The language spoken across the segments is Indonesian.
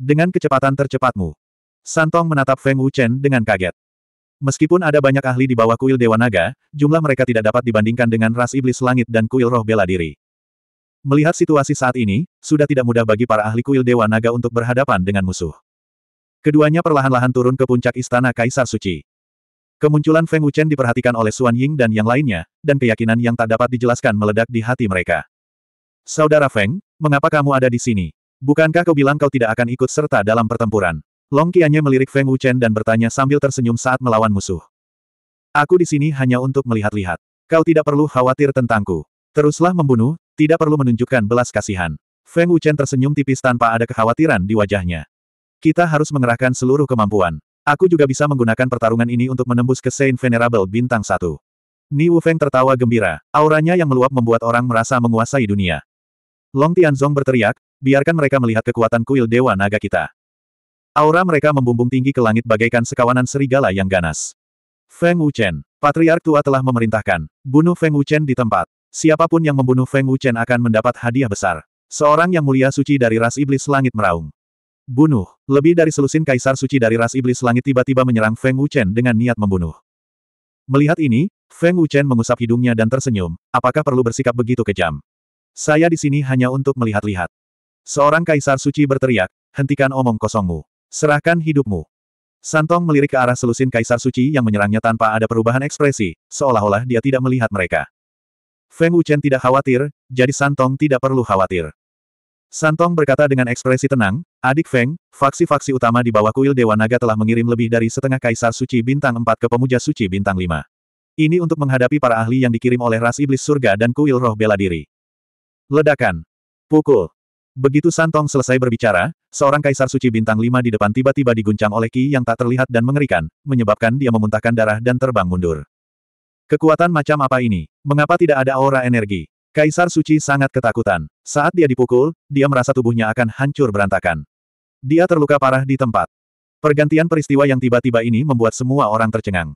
Dengan kecepatan tercepatmu. Santong menatap Feng Wuchen dengan kaget. Meskipun ada banyak ahli di bawah kuil Dewa Naga, jumlah mereka tidak dapat dibandingkan dengan ras iblis langit dan kuil roh bela diri. Melihat situasi saat ini, sudah tidak mudah bagi para ahli kuil Dewa Naga untuk berhadapan dengan musuh. Keduanya perlahan-lahan turun ke puncak istana Kaisar Suci. Kemunculan Feng Wuchen diperhatikan oleh Suan Ying dan yang lainnya, dan keyakinan yang tak dapat dijelaskan meledak di hati mereka. Saudara Feng, mengapa kamu ada di sini? Bukankah kau bilang kau tidak akan ikut serta dalam pertempuran? Long Qianye melirik Feng Wuchen dan bertanya sambil tersenyum saat melawan musuh. Aku di sini hanya untuk melihat-lihat. Kau tidak perlu khawatir tentangku. Teruslah membunuh, tidak perlu menunjukkan belas kasihan. Feng Wuchen tersenyum tipis tanpa ada kekhawatiran di wajahnya. Kita harus mengerahkan seluruh kemampuan. Aku juga bisa menggunakan pertarungan ini untuk menembus ke Saint Venerable bintang satu. Ni Wufeng tertawa gembira, auranya yang meluap membuat orang merasa menguasai dunia. Long Tianzong berteriak, biarkan mereka melihat kekuatan kuil Dewa Naga kita. Aura mereka membumbung tinggi ke langit bagaikan sekawanan serigala yang ganas. Feng Wuchen, Patriark Tua telah memerintahkan, bunuh Feng Wuchen di tempat. Siapapun yang membunuh Feng Wuchen akan mendapat hadiah besar. Seorang yang mulia suci dari ras iblis langit meraung. Bunuh, lebih dari selusin kaisar suci dari ras iblis langit tiba-tiba menyerang Feng Wuchen dengan niat membunuh. Melihat ini, Feng Wuchen mengusap hidungnya dan tersenyum, apakah perlu bersikap begitu kejam? Saya di sini hanya untuk melihat-lihat. Seorang kaisar suci berteriak, hentikan omong kosongmu. Serahkan hidupmu. Santong melirik ke arah selusin kaisar suci yang menyerangnya tanpa ada perubahan ekspresi, seolah-olah dia tidak melihat mereka. Feng Wuchen tidak khawatir, jadi Santong tidak perlu khawatir. Santong berkata dengan ekspresi tenang, adik Feng, faksi-faksi utama di bawah kuil Dewa Naga telah mengirim lebih dari setengah kaisar suci bintang 4 ke pemuja suci bintang 5. Ini untuk menghadapi para ahli yang dikirim oleh ras iblis surga dan kuil roh bela diri. Ledakan. Pukul. Begitu Santong selesai berbicara, seorang kaisar suci bintang lima di depan tiba-tiba diguncang oleh Ki yang tak terlihat dan mengerikan, menyebabkan dia memuntahkan darah dan terbang mundur. Kekuatan macam apa ini? Mengapa tidak ada aura energi? Kaisar suci sangat ketakutan. Saat dia dipukul, dia merasa tubuhnya akan hancur berantakan. Dia terluka parah di tempat. Pergantian peristiwa yang tiba-tiba ini membuat semua orang tercengang.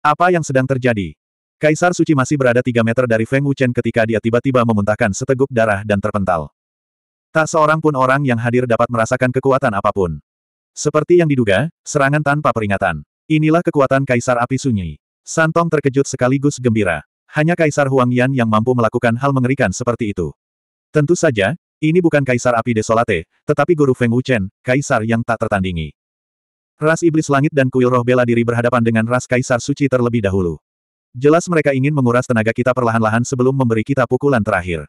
Apa yang sedang terjadi? Kaisar Suci masih berada tiga meter dari Feng Wuchen ketika dia tiba-tiba memuntahkan seteguk darah dan terpental. Tak seorang pun orang yang hadir dapat merasakan kekuatan apapun. Seperti yang diduga, serangan tanpa peringatan. Inilah kekuatan Kaisar Api Sunyi. Santong terkejut sekaligus gembira. Hanya Kaisar Huang Yan yang mampu melakukan hal mengerikan seperti itu. Tentu saja, ini bukan Kaisar Api Desolate, tetapi Guru Feng Wuchen, Kaisar yang tak tertandingi. Ras Iblis Langit dan Kuil Roh Bela Diri berhadapan dengan ras Kaisar Suci terlebih dahulu. Jelas mereka ingin menguras tenaga kita perlahan-lahan sebelum memberi kita pukulan terakhir.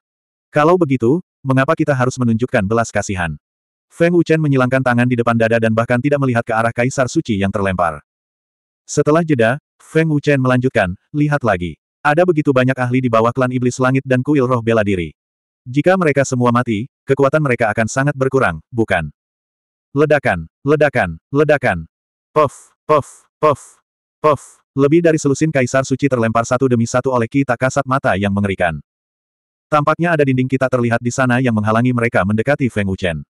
Kalau begitu, mengapa kita harus menunjukkan belas kasihan? Feng Wuchen menyilangkan tangan di depan dada dan bahkan tidak melihat ke arah Kaisar Suci yang terlempar. Setelah jeda, Feng Wuchen melanjutkan, lihat lagi. Ada begitu banyak ahli di bawah klan iblis langit dan kuil roh bela diri. Jika mereka semua mati, kekuatan mereka akan sangat berkurang, bukan? Ledakan, ledakan, ledakan. Puff, puff, puff, puff. Lebih dari selusin kaisar suci terlempar satu demi satu oleh kita kasat mata yang mengerikan. Tampaknya ada dinding kita terlihat di sana yang menghalangi mereka mendekati Feng Wuchen.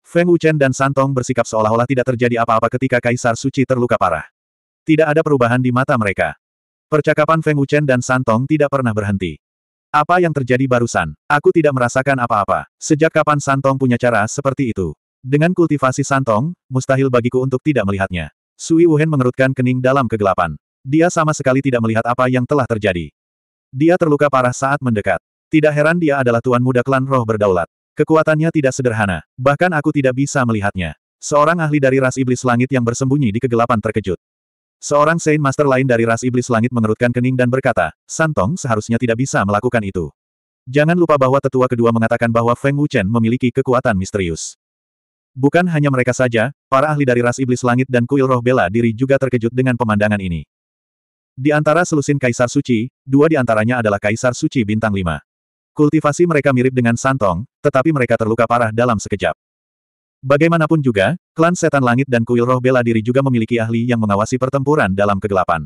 Feng Wuchen dan Santong bersikap seolah-olah tidak terjadi apa-apa ketika Kaisar Suci terluka parah. Tidak ada perubahan di mata mereka. Percakapan Feng Wuchen dan Santong tidak pernah berhenti. Apa yang terjadi barusan? Aku tidak merasakan apa-apa. Sejak kapan Santong punya cara seperti itu? Dengan kultivasi Santong, mustahil bagiku untuk tidak melihatnya. Sui Wuhen mengerutkan kening dalam kegelapan. Dia sama sekali tidak melihat apa yang telah terjadi. Dia terluka parah saat mendekat. Tidak heran dia adalah tuan muda klan roh berdaulat. Kekuatannya tidak sederhana, bahkan aku tidak bisa melihatnya. Seorang ahli dari ras iblis langit yang bersembunyi di kegelapan terkejut. Seorang Saint Master lain dari ras iblis langit mengerutkan kening dan berkata, Santong seharusnya tidak bisa melakukan itu. Jangan lupa bahwa tetua kedua mengatakan bahwa Feng Wuchen memiliki kekuatan misterius. Bukan hanya mereka saja, para ahli dari ras iblis langit dan kuil roh bela diri juga terkejut dengan pemandangan ini. Di antara selusin kaisar suci, dua di antaranya adalah kaisar suci bintang lima. Kultivasi mereka mirip dengan santong, tetapi mereka terluka parah dalam sekejap. Bagaimanapun juga, klan setan langit dan kuil roh bela diri juga memiliki ahli yang mengawasi pertempuran dalam kegelapan.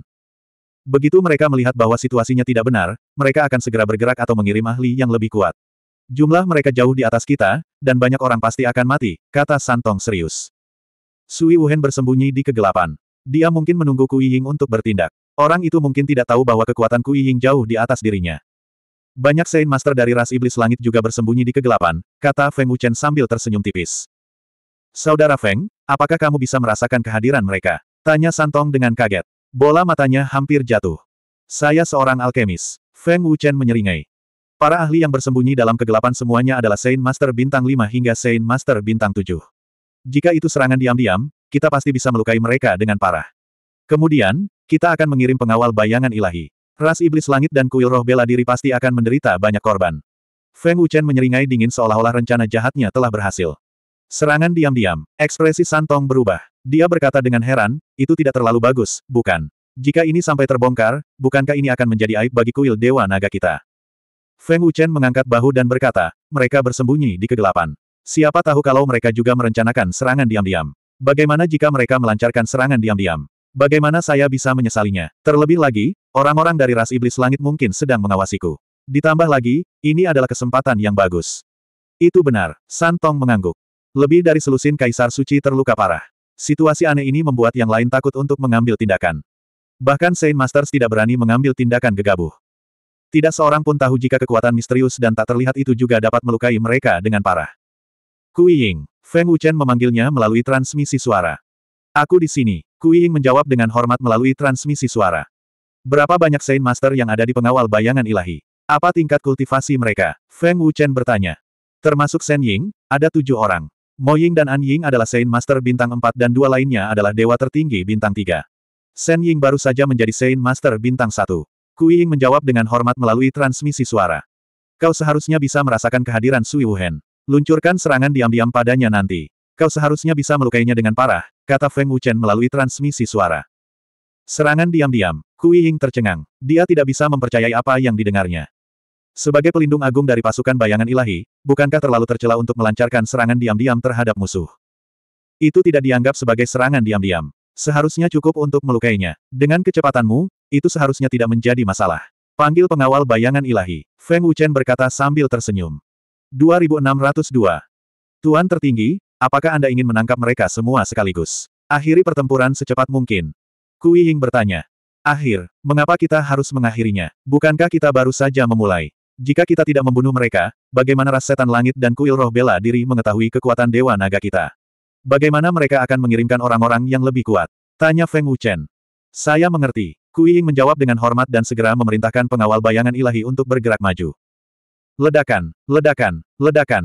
Begitu mereka melihat bahwa situasinya tidak benar, mereka akan segera bergerak atau mengirim ahli yang lebih kuat. Jumlah mereka jauh di atas kita, dan banyak orang pasti akan mati, kata Santong serius. Sui Wuhen bersembunyi di kegelapan. Dia mungkin menunggu Kui Ying untuk bertindak. Orang itu mungkin tidak tahu bahwa kekuatan Kui Ying jauh di atas dirinya. Banyak Saint Master dari ras iblis langit juga bersembunyi di kegelapan, kata Feng Wuchen sambil tersenyum tipis. Saudara Feng, apakah kamu bisa merasakan kehadiran mereka? Tanya Santong dengan kaget. Bola matanya hampir jatuh. Saya seorang alkemis. Feng Wuchen menyeringai. Para ahli yang bersembunyi dalam kegelapan semuanya adalah Saint Master bintang 5 hingga Saint Master bintang 7. Jika itu serangan diam-diam, kita pasti bisa melukai mereka dengan parah. Kemudian, kita akan mengirim pengawal bayangan ilahi. Ras iblis langit dan kuil roh bela diri pasti akan menderita banyak korban. Feng Wuchen menyeringai dingin seolah-olah rencana jahatnya telah berhasil. Serangan diam-diam, ekspresi Santong berubah. Dia berkata dengan heran, itu tidak terlalu bagus, bukan? Jika ini sampai terbongkar, bukankah ini akan menjadi aib bagi kuil Dewa Naga kita? Feng Wuchen mengangkat bahu dan berkata, mereka bersembunyi di kegelapan. Siapa tahu kalau mereka juga merencanakan serangan diam-diam. Bagaimana jika mereka melancarkan serangan diam-diam? Bagaimana saya bisa menyesalinya? Terlebih lagi, orang-orang dari ras iblis langit mungkin sedang mengawasiku. Ditambah lagi, ini adalah kesempatan yang bagus. Itu benar, Santong mengangguk. Lebih dari selusin Kaisar Suci terluka parah. Situasi aneh ini membuat yang lain takut untuk mengambil tindakan. Bahkan Saint Masters tidak berani mengambil tindakan gegabah. Tidak seorang pun tahu jika kekuatan misterius dan tak terlihat itu juga dapat melukai mereka dengan parah. Kuiying, Feng Wuchen memanggilnya melalui transmisi suara. Aku di sini. Kui Ying menjawab dengan hormat melalui transmisi suara. Berapa banyak Saint Master yang ada di pengawal bayangan ilahi? Apa tingkat kultivasi mereka? Feng Wuchen bertanya. Termasuk Shen Ying, ada tujuh orang. Mo Ying dan An Ying adalah Saint Master bintang empat dan dua lainnya adalah dewa tertinggi bintang tiga. Shen Ying baru saja menjadi Saint Master bintang satu. Kui Ying menjawab dengan hormat melalui transmisi suara. Kau seharusnya bisa merasakan kehadiran Sui Wuhen. Luncurkan serangan diam-diam padanya nanti. Kau seharusnya bisa melukainya dengan parah, kata Feng Wuchen melalui transmisi suara. Serangan diam-diam, Kui Ying tercengang. Dia tidak bisa mempercayai apa yang didengarnya. Sebagai pelindung agung dari pasukan bayangan ilahi, bukankah terlalu tercela untuk melancarkan serangan diam-diam terhadap musuh? Itu tidak dianggap sebagai serangan diam-diam. Seharusnya cukup untuk melukainya. Dengan kecepatanmu, itu seharusnya tidak menjadi masalah. Panggil pengawal bayangan ilahi. Feng Wuchen berkata sambil tersenyum. 2602. Tuan tertinggi, Apakah Anda ingin menangkap mereka semua sekaligus? Akhiri pertempuran secepat mungkin. Kui Ying bertanya. Akhir, mengapa kita harus mengakhirinya? Bukankah kita baru saja memulai? Jika kita tidak membunuh mereka, bagaimana ras setan langit dan kuil roh bela diri mengetahui kekuatan Dewa Naga kita? Bagaimana mereka akan mengirimkan orang-orang yang lebih kuat? Tanya Feng Wuchen. Saya mengerti. Kui Ying menjawab dengan hormat dan segera memerintahkan pengawal bayangan ilahi untuk bergerak maju. Ledakan, ledakan, ledakan.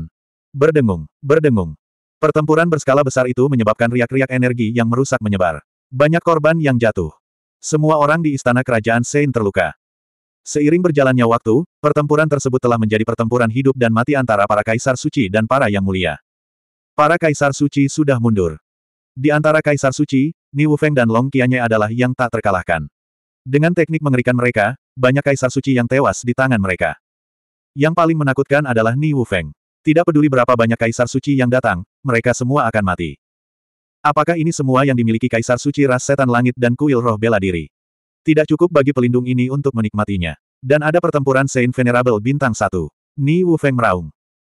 Berdengung, berdengung. Pertempuran berskala besar itu menyebabkan riak-riak energi yang merusak menyebar. Banyak korban yang jatuh. Semua orang di istana kerajaan Sein terluka. Seiring berjalannya waktu, pertempuran tersebut telah menjadi pertempuran hidup dan mati antara para kaisar suci dan para yang mulia. Para kaisar suci sudah mundur. Di antara kaisar suci, Ni Wufeng dan Long Qianye adalah yang tak terkalahkan. Dengan teknik mengerikan mereka, banyak kaisar suci yang tewas di tangan mereka. Yang paling menakutkan adalah Ni Wufeng. Tidak peduli berapa banyak kaisar suci yang datang, mereka semua akan mati. Apakah ini semua yang dimiliki Kaisar Suci Ras Setan Langit dan Kuil Roh Bela Diri? Tidak cukup bagi pelindung ini untuk menikmatinya. Dan ada pertempuran Saint Venerable Bintang Satu. Ni Wu Feng Meraung.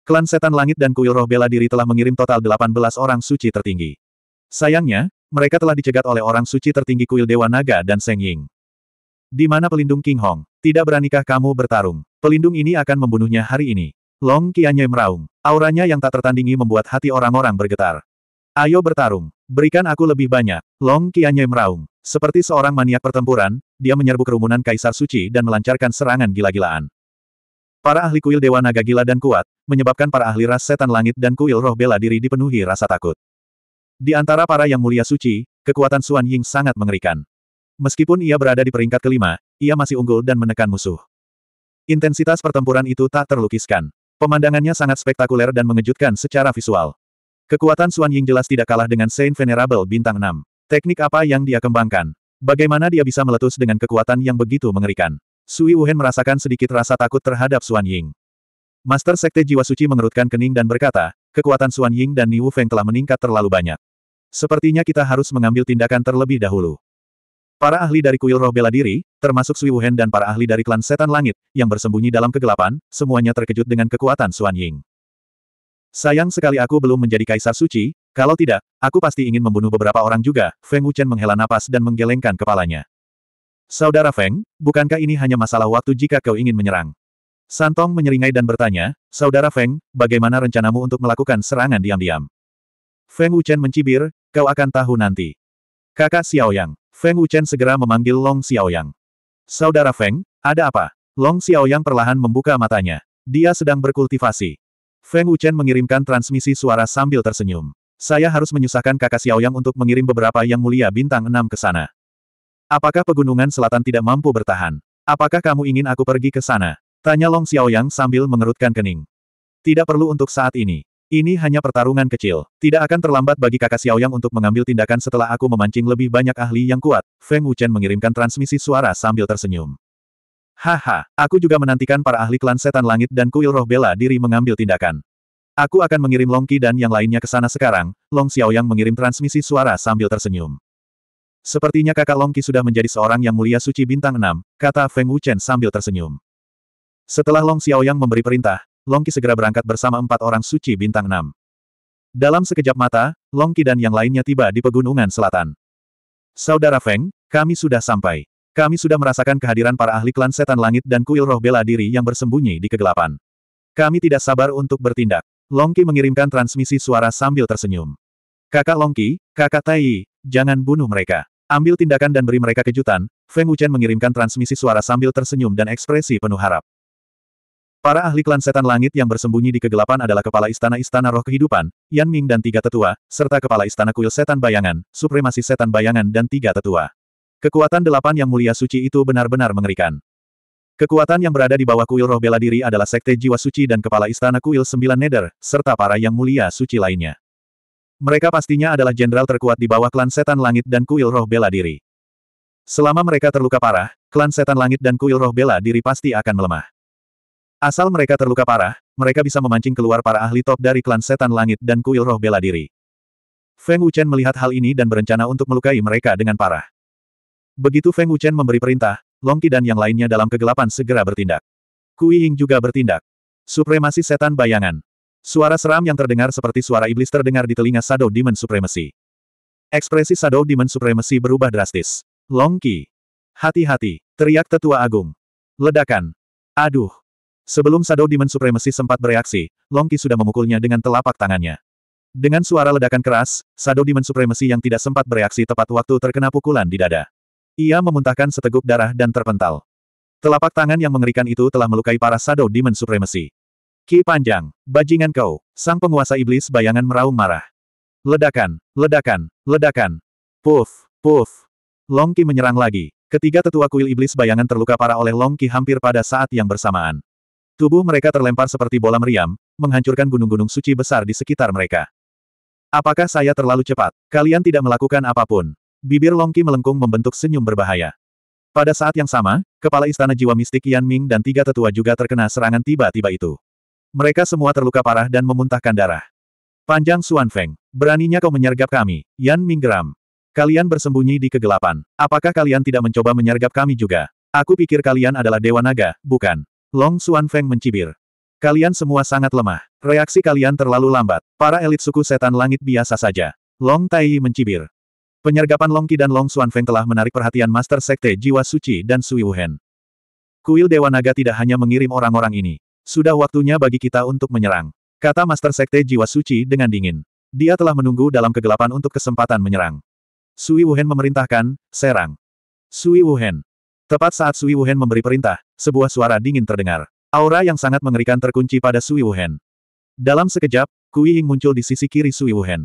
Klan Setan Langit dan Kuil Roh Bela Diri telah mengirim total 18 orang suci tertinggi. Sayangnya, mereka telah dicegat oleh orang suci tertinggi Kuil Dewa Naga dan Seng Ying. Di mana pelindung King Hong? Tidak beranikah kamu bertarung? Pelindung ini akan membunuhnya hari ini. Long Qianye meraung. Auranya yang tak tertandingi membuat hati orang-orang bergetar. Ayo bertarung. Berikan aku lebih banyak. Long Qianye meraung. Seperti seorang maniak pertempuran, dia menyerbu kerumunan Kaisar Suci dan melancarkan serangan gila-gilaan. Para ahli kuil Dewa Naga gila dan kuat, menyebabkan para ahli ras setan langit dan kuil roh bela diri dipenuhi rasa takut. Di antara para yang mulia suci, kekuatan Suan Ying sangat mengerikan. Meskipun ia berada di peringkat kelima, ia masih unggul dan menekan musuh. Intensitas pertempuran itu tak terlukiskan. Pemandangannya sangat spektakuler dan mengejutkan secara visual. Kekuatan Suan Ying jelas tidak kalah dengan Saint Venerable bintang 6. Teknik apa yang dia kembangkan? Bagaimana dia bisa meletus dengan kekuatan yang begitu mengerikan? Sui Wuhen merasakan sedikit rasa takut terhadap Suan Ying. Master Sekte Jiwa Suci mengerutkan kening dan berkata, kekuatan Suan Ying dan Niu Feng telah meningkat terlalu banyak. Sepertinya kita harus mengambil tindakan terlebih dahulu. Para ahli dari kuil roh bela diri, termasuk Sui Wuhen dan para ahli dari klan setan langit, yang bersembunyi dalam kegelapan, semuanya terkejut dengan kekuatan Suan Ying. Sayang sekali aku belum menjadi kaisar suci, kalau tidak, aku pasti ingin membunuh beberapa orang juga, Feng Wuchen menghela napas dan menggelengkan kepalanya. Saudara Feng, bukankah ini hanya masalah waktu jika kau ingin menyerang? Santong menyeringai dan bertanya, Saudara Feng, bagaimana rencanamu untuk melakukan serangan diam-diam? Feng Wuchen mencibir, kau akan tahu nanti. Kakak Xiaoyang. Feng Wuchen segera memanggil Long Xiaoyang. Saudara Feng, ada apa? Long Xiaoyang perlahan membuka matanya. Dia sedang berkultivasi. Feng Wuchen mengirimkan transmisi suara sambil tersenyum. Saya harus menyusahkan kakak Xiaoyang untuk mengirim beberapa yang mulia bintang enam ke sana. Apakah pegunungan selatan tidak mampu bertahan? Apakah kamu ingin aku pergi ke sana? Tanya Long Xiaoyang sambil mengerutkan kening. Tidak perlu untuk saat ini. Ini hanya pertarungan kecil. Tidak akan terlambat bagi kakak Xiao Yang untuk mengambil tindakan setelah aku memancing lebih banyak ahli yang kuat. Feng Wuchen mengirimkan transmisi suara sambil tersenyum. Haha, aku juga menantikan para ahli klan setan langit dan kuil roh bela diri mengambil tindakan. Aku akan mengirim Long Qi dan yang lainnya ke sana sekarang. Long Xiao Yang mengirim transmisi suara sambil tersenyum. Sepertinya kakak Long Qi sudah menjadi seorang yang mulia suci bintang enam, kata Feng Wuchen sambil tersenyum. Setelah Long Xiaoyang memberi perintah, Longki segera berangkat bersama empat orang suci bintang enam. Dalam sekejap mata, Longki dan yang lainnya tiba di pegunungan selatan. Saudara Feng, kami sudah sampai. Kami sudah merasakan kehadiran para ahli klan setan langit dan kuil roh bela diri yang bersembunyi di kegelapan. Kami tidak sabar untuk bertindak. Longki mengirimkan transmisi suara sambil tersenyum. Kakak Longki, kakak Tai, jangan bunuh mereka. Ambil tindakan dan beri mereka kejutan, Feng Wuchen mengirimkan transmisi suara sambil tersenyum dan ekspresi penuh harap. Para ahli klan setan langit yang bersembunyi di kegelapan adalah kepala istana-istana roh kehidupan, Yan Ming dan tiga tetua, serta kepala istana kuil setan bayangan, supremasi setan bayangan dan tiga tetua. Kekuatan delapan yang mulia suci itu benar-benar mengerikan. Kekuatan yang berada di bawah kuil roh bela diri adalah sekte jiwa suci dan kepala istana kuil sembilan neder, serta para yang mulia suci lainnya. Mereka pastinya adalah jenderal terkuat di bawah klan setan langit dan kuil roh bela diri. Selama mereka terluka parah, klan setan langit dan kuil roh bela diri pasti akan melemah. Asal mereka terluka parah, mereka bisa memancing keluar para ahli top dari klan setan langit dan kuil roh bela diri. Feng Wuchen melihat hal ini dan berencana untuk melukai mereka dengan parah. Begitu Feng Wuchen memberi perintah, Longki dan yang lainnya dalam kegelapan segera bertindak. Kui Ying juga bertindak. Supremasi setan bayangan. Suara seram yang terdengar seperti suara iblis terdengar di telinga Shadow Demon Supremacy. Ekspresi Shadow Demon Supremacy berubah drastis. Longki. Hati-hati. Teriak tetua agung. Ledakan. Aduh. Sebelum Shadow Demon Supremacy sempat bereaksi, Longki sudah memukulnya dengan telapak tangannya. Dengan suara ledakan keras, Shadow Demon Supremacy yang tidak sempat bereaksi tepat waktu terkena pukulan di dada. Ia memuntahkan seteguk darah dan terpental. Telapak tangan yang mengerikan itu telah melukai para Shadow Demon Supremacy. Ki panjang, bajingan kau, sang penguasa iblis bayangan meraung marah. Ledakan, ledakan, ledakan. Puff, puff. Longki menyerang lagi. Ketiga tetua kuil iblis bayangan terluka parah oleh Longki hampir pada saat yang bersamaan. Tubuh mereka terlempar seperti bola meriam, menghancurkan gunung-gunung suci besar di sekitar mereka. Apakah saya terlalu cepat? Kalian tidak melakukan apapun. Bibir Longki melengkung membentuk senyum berbahaya. Pada saat yang sama, kepala istana jiwa mistik Yan Ming dan tiga tetua juga terkena serangan tiba-tiba itu. Mereka semua terluka parah dan memuntahkan darah. Panjang Suan Feng, beraninya kau menyergap kami, Yan Ming geram. Kalian bersembunyi di kegelapan. Apakah kalian tidak mencoba menyergap kami juga? Aku pikir kalian adalah Dewa Naga, bukan? Long Xuan Feng mencibir. Kalian semua sangat lemah. Reaksi kalian terlalu lambat. Para elit suku setan langit biasa saja. Long Tai Yi mencibir. Penyergapan Long Qi dan Long Xuan Feng telah menarik perhatian Master Sekte Jiwa Suci dan Sui Wuhen. Kuil Dewa Naga tidak hanya mengirim orang-orang ini. Sudah waktunya bagi kita untuk menyerang. Kata Master Sekte Jiwa Suci dengan dingin. Dia telah menunggu dalam kegelapan untuk kesempatan menyerang. Sui Wuhen memerintahkan, serang. Sui Wuhen, Tepat saat Sui Wuhen memberi perintah, sebuah suara dingin terdengar. Aura yang sangat mengerikan terkunci pada Sui Wuhen. Dalam sekejap, Kui Ying muncul di sisi kiri Sui Wuhen.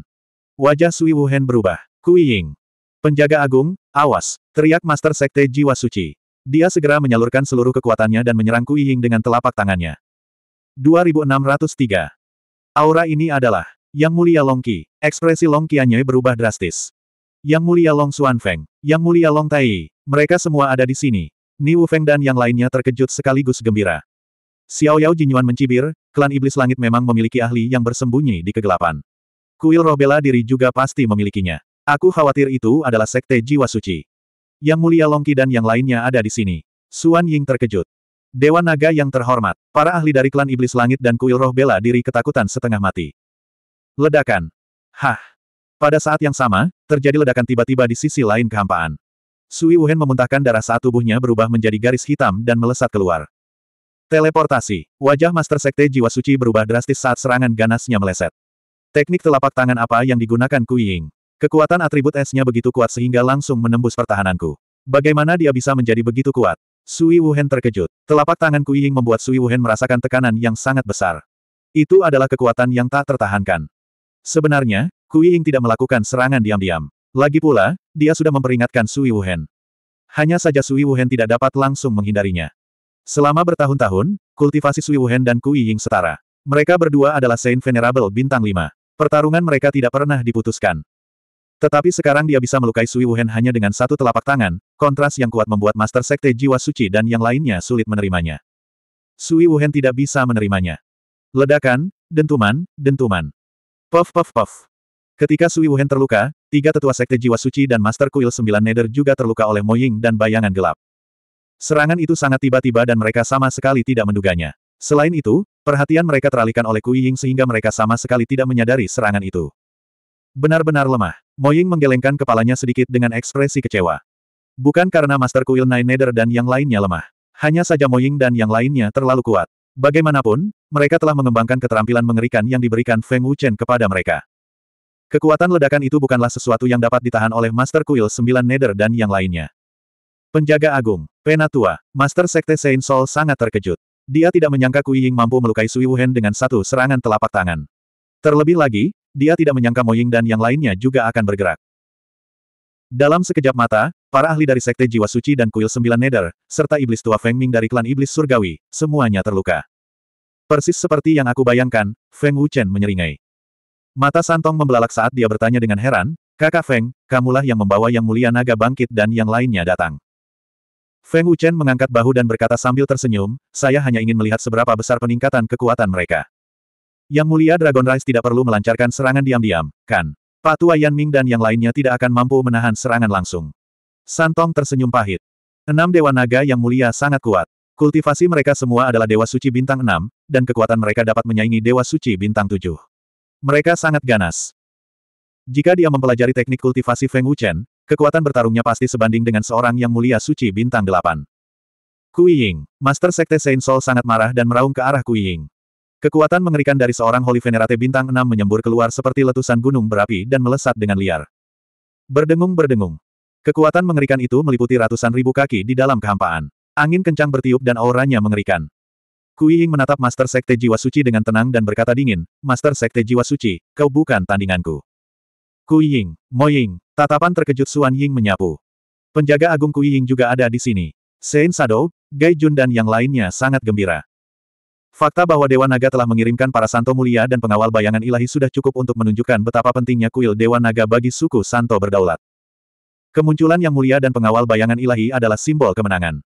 Wajah Sui Wuhen berubah. Kui Ying. Penjaga agung, awas, teriak Master Sekte Jiwa Suci. Dia segera menyalurkan seluruh kekuatannya dan menyerang Kui Ying dengan telapak tangannya. 2603. Aura ini adalah yang mulia Long Qi. Ekspresi Long Qianye berubah drastis. Yang mulia Long Xuan Feng, Yang mulia Long Tai, mereka semua ada di sini. Wu Feng dan yang lainnya terkejut sekaligus gembira. Xiao Yao Jinyuan mencibir, klan iblis langit memang memiliki ahli yang bersembunyi di kegelapan. Kuil roh bela diri juga pasti memilikinya. Aku khawatir itu adalah sekte jiwa suci. Yang mulia Long Longki dan yang lainnya ada di sini. Suan Ying terkejut. Dewa naga yang terhormat, para ahli dari klan iblis langit dan kuil roh bela diri ketakutan setengah mati. Ledakan. Hah, pada saat yang sama, terjadi ledakan tiba-tiba di sisi lain kehampaan. Sui Wuhen memuntahkan darah saat tubuhnya berubah menjadi garis hitam dan melesat keluar. Teleportasi. Wajah Master Sekte Jiwa Suci berubah drastis saat serangan ganasnya meleset. Teknik telapak tangan apa yang digunakan Kui Ying? Kekuatan atribut esnya begitu kuat sehingga langsung menembus pertahananku. Bagaimana dia bisa menjadi begitu kuat? Sui Wuhen terkejut. Telapak tangan Kui Ying membuat Sui Wuhan merasakan tekanan yang sangat besar. Itu adalah kekuatan yang tak tertahankan. Sebenarnya, Kui Ying tidak melakukan serangan diam-diam. Lagi pula, dia sudah memperingatkan Sui Wuhen. Hanya saja Sui Wuhen tidak dapat langsung menghindarinya. Selama bertahun-tahun, kultivasi Sui Wuhen dan Kui Ying setara. Mereka berdua adalah Saint Venerable bintang 5. Pertarungan mereka tidak pernah diputuskan. Tetapi sekarang dia bisa melukai Sui Wuhen hanya dengan satu telapak tangan, kontras yang kuat membuat Master Sekte Jiwa Suci dan yang lainnya sulit menerimanya. Sui Wuhen tidak bisa menerimanya. Ledakan, dentuman, dentuman. Puff puff puff. Ketika Sui Wuhen terluka, tiga tetua sekte jiwa suci dan Master Kuil Sembilan Nether juga terluka oleh Mo Ying dan bayangan gelap. Serangan itu sangat tiba-tiba dan mereka sama sekali tidak menduganya. Selain itu, perhatian mereka teralihkan oleh Kui Ying sehingga mereka sama sekali tidak menyadari serangan itu. Benar-benar lemah. Mo Ying menggelengkan kepalanya sedikit dengan ekspresi kecewa. Bukan karena Master Kuil Nine Nether dan yang lainnya lemah. Hanya saja Mo Ying dan yang lainnya terlalu kuat. Bagaimanapun, mereka telah mengembangkan keterampilan mengerikan yang diberikan Feng Wuchen kepada mereka. Kekuatan ledakan itu bukanlah sesuatu yang dapat ditahan oleh Master Kuil Sembilan Nether dan yang lainnya. Penjaga Agung, Penatua, Master Sekte Saint Soul sangat terkejut. Dia tidak menyangka Kui Ying mampu melukai Sui Wuhen dengan satu serangan telapak tangan. Terlebih lagi, dia tidak menyangka Mo Ying dan yang lainnya juga akan bergerak. Dalam sekejap mata, para ahli dari Sekte Jiwa Suci dan Kuil Sembilan Nether, serta Iblis Tua Feng Ming dari klan Iblis Surgawi, semuanya terluka. Persis seperti yang aku bayangkan, Feng Wuchen menyeringai. Mata Santong membelalak saat dia bertanya dengan heran, Kakak Feng, kamulah yang membawa Yang Mulia Naga bangkit dan yang lainnya datang. Feng Wuchen mengangkat bahu dan berkata sambil tersenyum, saya hanya ingin melihat seberapa besar peningkatan kekuatan mereka. Yang Mulia Dragon Rise tidak perlu melancarkan serangan diam-diam, kan? Pak Tua Yan Ming dan yang lainnya tidak akan mampu menahan serangan langsung. Santong tersenyum pahit. Enam Dewa Naga yang mulia sangat kuat. Kultivasi mereka semua adalah Dewa Suci Bintang Enam, dan kekuatan mereka dapat menyaingi Dewa Suci Bintang Tujuh. Mereka sangat ganas. Jika dia mempelajari teknik kultivasi Feng Wuchen, kekuatan bertarungnya pasti sebanding dengan seorang yang mulia suci bintang delapan. Kui Ying, Master Sekte Saint Soul sangat marah dan meraung ke arah Kui Ying. Kekuatan mengerikan dari seorang Holy Venerate bintang enam menyembur keluar seperti letusan gunung berapi dan melesat dengan liar. Berdengung-berdengung. Kekuatan mengerikan itu meliputi ratusan ribu kaki di dalam kehampaan. Angin kencang bertiup dan auranya mengerikan. Kui Ying menatap Master Sekte Jiwa Suci dengan tenang dan berkata dingin, Master Sekte Jiwa Suci, kau bukan tandinganku. Kui Ying, Mo Ying, tatapan terkejut Suan Ying menyapu. Penjaga agung Kui Ying juga ada di sini. Sein Sado, Gai Jun dan yang lainnya sangat gembira. Fakta bahwa Dewa Naga telah mengirimkan para Santo Mulia dan pengawal bayangan ilahi sudah cukup untuk menunjukkan betapa pentingnya kuil Dewa Naga bagi suku Santo berdaulat. Kemunculan yang mulia dan pengawal bayangan ilahi adalah simbol kemenangan.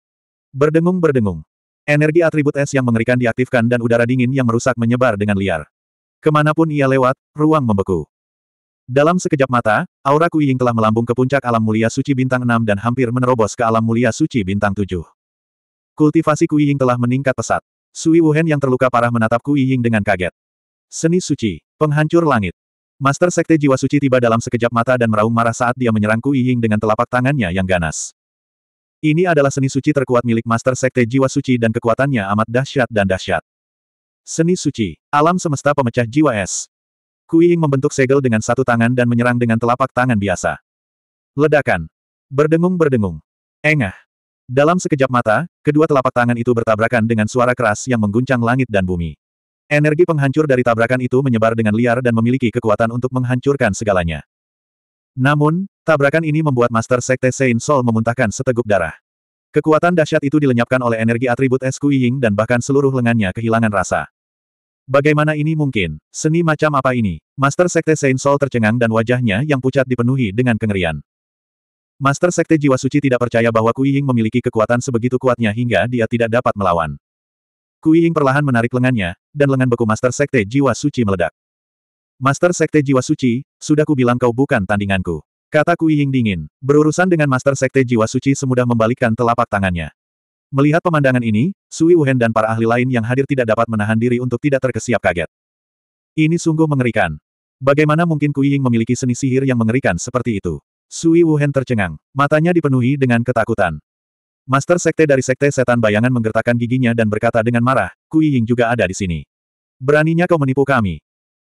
Berdengung-berdengung, Energi atribut es yang mengerikan diaktifkan dan udara dingin yang merusak menyebar dengan liar. Kemanapun ia lewat, ruang membeku. Dalam sekejap mata, aura Kuiying telah melambung ke puncak alam mulia suci bintang 6 dan hampir menerobos ke alam mulia suci bintang 7. Kultivasi Kuiying telah meningkat pesat. Sui Wuhen yang terluka parah menatap Kuiying dengan kaget. Seni suci, penghancur langit. Master Sekte Jiwa Suci tiba dalam sekejap mata dan meraung marah saat dia menyerang Kuiying dengan telapak tangannya yang ganas. Ini adalah seni suci terkuat milik Master Sekte Jiwa Suci dan kekuatannya amat dahsyat dan dahsyat. Seni suci, alam semesta pemecah jiwa es. Kui Ying membentuk segel dengan satu tangan dan menyerang dengan telapak tangan biasa. Ledakan. Berdengung-berdengung. Engah. Dalam sekejap mata, kedua telapak tangan itu bertabrakan dengan suara keras yang mengguncang langit dan bumi. Energi penghancur dari tabrakan itu menyebar dengan liar dan memiliki kekuatan untuk menghancurkan segalanya. Namun, tabrakan ini membuat Master Sekte Sein Sol memuntahkan seteguk darah. Kekuatan dahsyat itu dilenyapkan oleh energi atribut es Kui Ying dan bahkan seluruh lengannya kehilangan rasa. Bagaimana ini mungkin? Seni macam apa ini? Master Sekte Sein Sol tercengang dan wajahnya yang pucat dipenuhi dengan kengerian. Master Sekte Jiwa Suci tidak percaya bahwa Kui Ying memiliki kekuatan sebegitu kuatnya hingga dia tidak dapat melawan. Kui Ying perlahan menarik lengannya, dan lengan beku Master Sekte Jiwa Suci meledak. Master Sekte Jiwa Suci, sudah kubilang kau bukan tandinganku. Kata Kui Ying dingin, berurusan dengan Master Sekte Jiwa Suci semudah membalikkan telapak tangannya. Melihat pemandangan ini, Sui Wuhen dan para ahli lain yang hadir tidak dapat menahan diri untuk tidak terkesiap kaget. Ini sungguh mengerikan. Bagaimana mungkin Kui Ying memiliki seni sihir yang mengerikan seperti itu? Sui Wuhen tercengang, matanya dipenuhi dengan ketakutan. Master Sekte dari Sekte Setan Bayangan menggertakkan giginya dan berkata dengan marah, Kui Ying juga ada di sini. Beraninya kau menipu kami.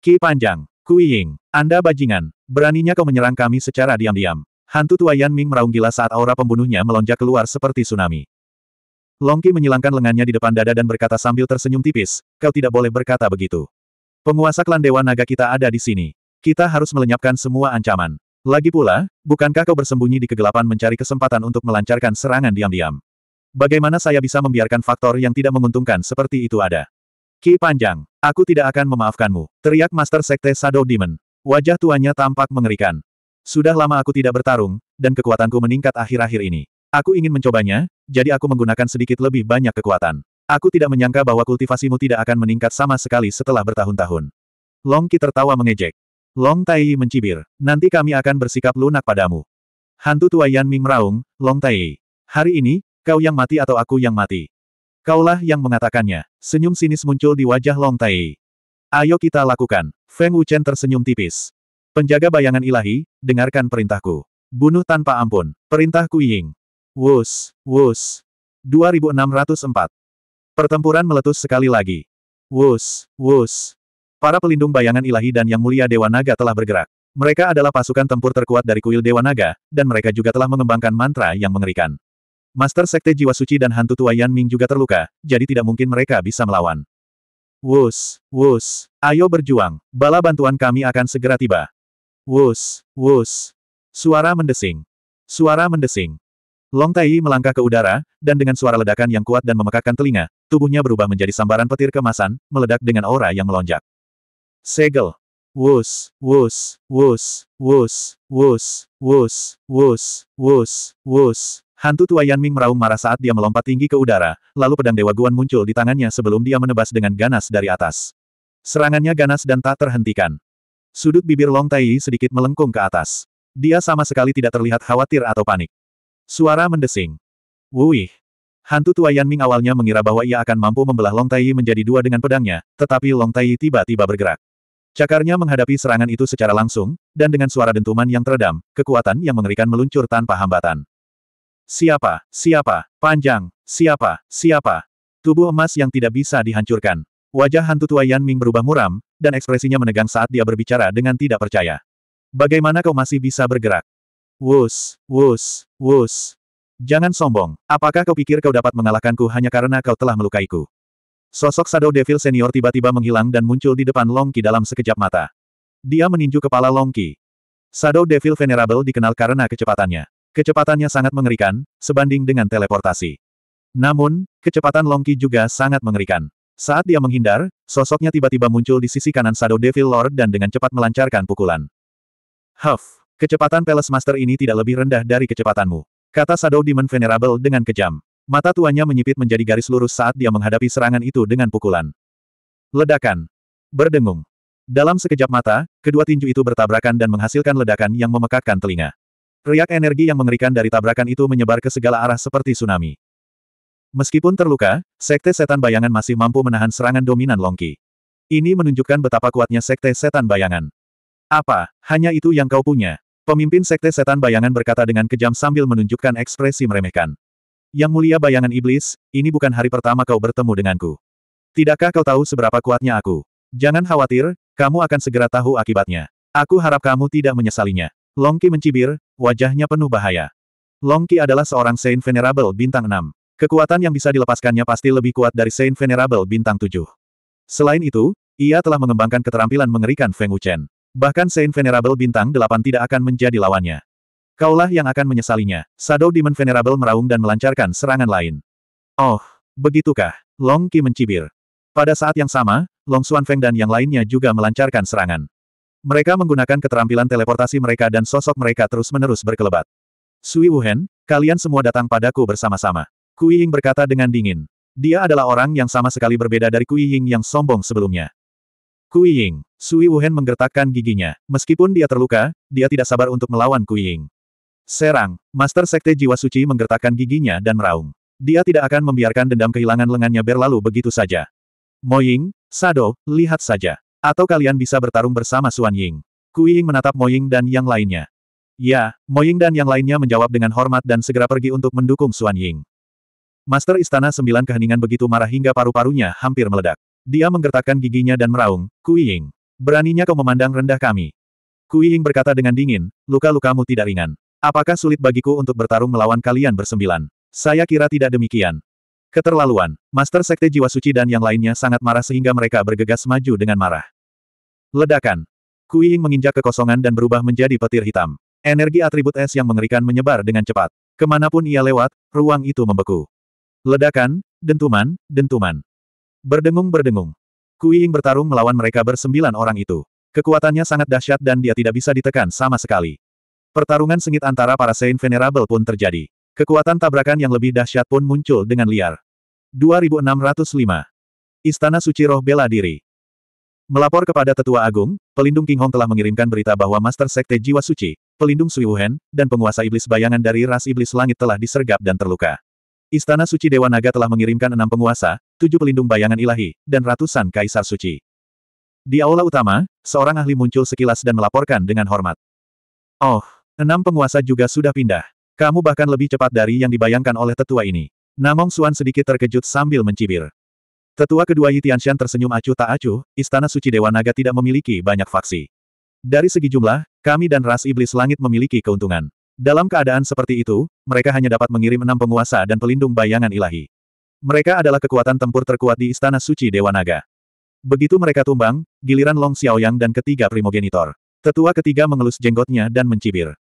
Ki Panjang, Kui Ying, Anda bajingan, beraninya kau menyerang kami secara diam-diam. Hantu tua Yan Ming meraung gila saat aura pembunuhnya melonjak keluar seperti tsunami. Longki menyilangkan lengannya di depan dada dan berkata sambil tersenyum tipis, kau tidak boleh berkata begitu. Penguasa klan Dewa Naga kita ada di sini. Kita harus melenyapkan semua ancaman. Lagi pula, bukankah kau bersembunyi di kegelapan mencari kesempatan untuk melancarkan serangan diam-diam? Bagaimana saya bisa membiarkan faktor yang tidak menguntungkan seperti itu ada? Ki Panjang, Aku tidak akan memaafkanmu, teriak Master Sekte Shadow Demon. Wajah tuannya tampak mengerikan. Sudah lama aku tidak bertarung, dan kekuatanku meningkat akhir-akhir ini. Aku ingin mencobanya, jadi aku menggunakan sedikit lebih banyak kekuatan. Aku tidak menyangka bahwa kultivasimu tidak akan meningkat sama sekali setelah bertahun-tahun. Long Qi tertawa mengejek. Long Tai mencibir, nanti kami akan bersikap lunak padamu. Hantu tua Yan Ming meraung, Long Tai. Hari ini, kau yang mati atau aku yang mati. Kaulah yang mengatakannya. Senyum sinis muncul di wajah Long Tai. Ayo kita lakukan. Feng Wuchen tersenyum tipis. Penjaga bayangan ilahi, dengarkan perintahku. Bunuh tanpa ampun. Perintahku Ying. Wus, wus. 2604. Pertempuran meletus sekali lagi. Wus, wus. Para pelindung bayangan ilahi dan yang mulia Dewa Naga telah bergerak. Mereka adalah pasukan tempur terkuat dari kuil Dewa Naga, dan mereka juga telah mengembangkan mantra yang mengerikan. Master Sekte Jiwa Suci dan Hantu Tua Yan Ming juga terluka, jadi tidak mungkin mereka bisa melawan. Wus, wus, ayo berjuang, bala bantuan kami akan segera tiba. Wus, wus. Suara mendesing. Suara mendesing. Long Tai melangkah ke udara, dan dengan suara ledakan yang kuat dan memekakkan telinga, tubuhnya berubah menjadi sambaran petir kemasan, meledak dengan aura yang melonjak. Segel. Wus, wus, wus, wus, wus, wus, wus, wus, wus, Hantu tua Yan Ming meraung marah saat dia melompat tinggi ke udara, lalu pedang Dewa Guan muncul di tangannya sebelum dia menebas dengan ganas dari atas. Serangannya ganas dan tak terhentikan. Sudut bibir Long Tai sedikit melengkung ke atas. Dia sama sekali tidak terlihat khawatir atau panik. Suara mendesing. Wuih! Hantu tua Yan Ming awalnya mengira bahwa ia akan mampu membelah Long Tai menjadi dua dengan pedangnya, tetapi Long Tai tiba-tiba bergerak. Cakarnya menghadapi serangan itu secara langsung, dan dengan suara dentuman yang teredam, kekuatan yang mengerikan meluncur tanpa hambatan. Siapa, siapa, panjang, siapa, siapa. Tubuh emas yang tidak bisa dihancurkan. Wajah hantu tua Yan Ming berubah muram, dan ekspresinya menegang saat dia berbicara dengan tidak percaya. Bagaimana kau masih bisa bergerak? Wus, wus, wus. Jangan sombong, apakah kau pikir kau dapat mengalahkanku hanya karena kau telah melukaiku? Sosok Shadow Devil senior tiba-tiba menghilang dan muncul di depan Longki dalam sekejap mata. Dia meninju kepala Longki. Shadow Devil Venerable dikenal karena kecepatannya. Kecepatannya sangat mengerikan, sebanding dengan teleportasi. Namun, kecepatan Longki juga sangat mengerikan. Saat dia menghindar, sosoknya tiba-tiba muncul di sisi kanan Shadow Devil Lord dan dengan cepat melancarkan pukulan. Huff, kecepatan Palace Master ini tidak lebih rendah dari kecepatanmu. Kata Shadow Demon Venerable dengan kejam. Mata tuanya menyipit menjadi garis lurus saat dia menghadapi serangan itu dengan pukulan. Ledakan. Berdengung. Dalam sekejap mata, kedua tinju itu bertabrakan dan menghasilkan ledakan yang memekakkan telinga. Riak energi yang mengerikan dari tabrakan itu menyebar ke segala arah seperti tsunami. Meskipun terluka, Sekte Setan Bayangan masih mampu menahan serangan dominan Longki. Ini menunjukkan betapa kuatnya Sekte Setan Bayangan. Apa, hanya itu yang kau punya? Pemimpin Sekte Setan Bayangan berkata dengan kejam sambil menunjukkan ekspresi meremehkan. Yang mulia bayangan iblis, ini bukan hari pertama kau bertemu denganku. Tidakkah kau tahu seberapa kuatnya aku? Jangan khawatir, kamu akan segera tahu akibatnya. Aku harap kamu tidak menyesalinya. Longki mencibir, wajahnya penuh bahaya. Longki adalah seorang Saint Venerable bintang 6. Kekuatan yang bisa dilepaskannya pasti lebih kuat dari Saint Venerable bintang 7. Selain itu, ia telah mengembangkan keterampilan mengerikan Feng Wuchen. Bahkan Saint Venerable bintang 8 tidak akan menjadi lawannya. Kaulah yang akan menyesalinya. Shadow Demon Venerable meraung dan melancarkan serangan lain. Oh, begitukah? Longki mencibir. Pada saat yang sama, Long Xuan Feng dan yang lainnya juga melancarkan serangan. Mereka menggunakan keterampilan teleportasi mereka dan sosok mereka terus-menerus berkelebat. Sui Wuhen, kalian semua datang padaku bersama-sama. Kui Ying berkata dengan dingin. Dia adalah orang yang sama sekali berbeda dari Kui Ying yang sombong sebelumnya. Kui Ying, Sui Wuhen menggertakkan giginya. Meskipun dia terluka, dia tidak sabar untuk melawan Kui Ying. Serang, Master Sekte Jiwa Suci menggertakkan giginya dan meraung. Dia tidak akan membiarkan dendam kehilangan lengannya berlalu begitu saja. Moying, Sado, lihat saja. Atau kalian bisa bertarung bersama Suan Ying. Kui Ying menatap Moying dan yang lainnya. Ya, Moying dan yang lainnya menjawab dengan hormat dan segera pergi untuk mendukung Suan Ying. Master Istana Sembilan Keheningan begitu marah hingga paru-parunya hampir meledak. Dia menggertakkan giginya dan meraung, Kui Ying. Beraninya kau memandang rendah kami. Kui Ying berkata dengan dingin, luka-lukamu tidak ringan. Apakah sulit bagiku untuk bertarung melawan kalian bersembilan? Saya kira tidak demikian. Keterlaluan, Master Sekte Jiwa Suci dan yang lainnya sangat marah sehingga mereka bergegas maju dengan marah. Ledakan. Kuiing menginjak kekosongan dan berubah menjadi petir hitam. Energi atribut es yang mengerikan menyebar dengan cepat. Kemanapun ia lewat, ruang itu membeku. Ledakan, dentuman, dentuman. Berdengung-berdengung. Kuiing bertarung melawan mereka bersembilan orang itu. Kekuatannya sangat dahsyat dan dia tidak bisa ditekan sama sekali. Pertarungan sengit antara para Saint Venerable pun terjadi. Kekuatan tabrakan yang lebih dahsyat pun muncul dengan liar. 2605. Istana Suci Roh Bela Diri. Melapor kepada Tetua Agung, Pelindung King Hong telah mengirimkan berita bahwa Master Sekte Jiwa Suci, Pelindung Sui Wuhen, dan penguasa iblis bayangan dari ras iblis langit telah disergap dan terluka. Istana Suci Dewa Naga telah mengirimkan enam penguasa, tujuh pelindung bayangan ilahi, dan ratusan kaisar suci. Di aula utama, seorang ahli muncul sekilas dan melaporkan dengan hormat. Oh, enam penguasa juga sudah pindah. Kamu bahkan lebih cepat dari yang dibayangkan oleh tetua ini. Namong Suan sedikit terkejut sambil mencibir. Tetua kedua Yi Tianshan tersenyum acuh tak acuh, Istana Suci Dewa Naga tidak memiliki banyak faksi. Dari segi jumlah, kami dan ras iblis langit memiliki keuntungan. Dalam keadaan seperti itu, mereka hanya dapat mengirim enam penguasa dan pelindung bayangan ilahi. Mereka adalah kekuatan tempur terkuat di Istana Suci Dewa Naga. Begitu mereka tumbang, giliran Long Xiaoyang dan ketiga primogenitor. Tetua ketiga mengelus jenggotnya dan mencibir.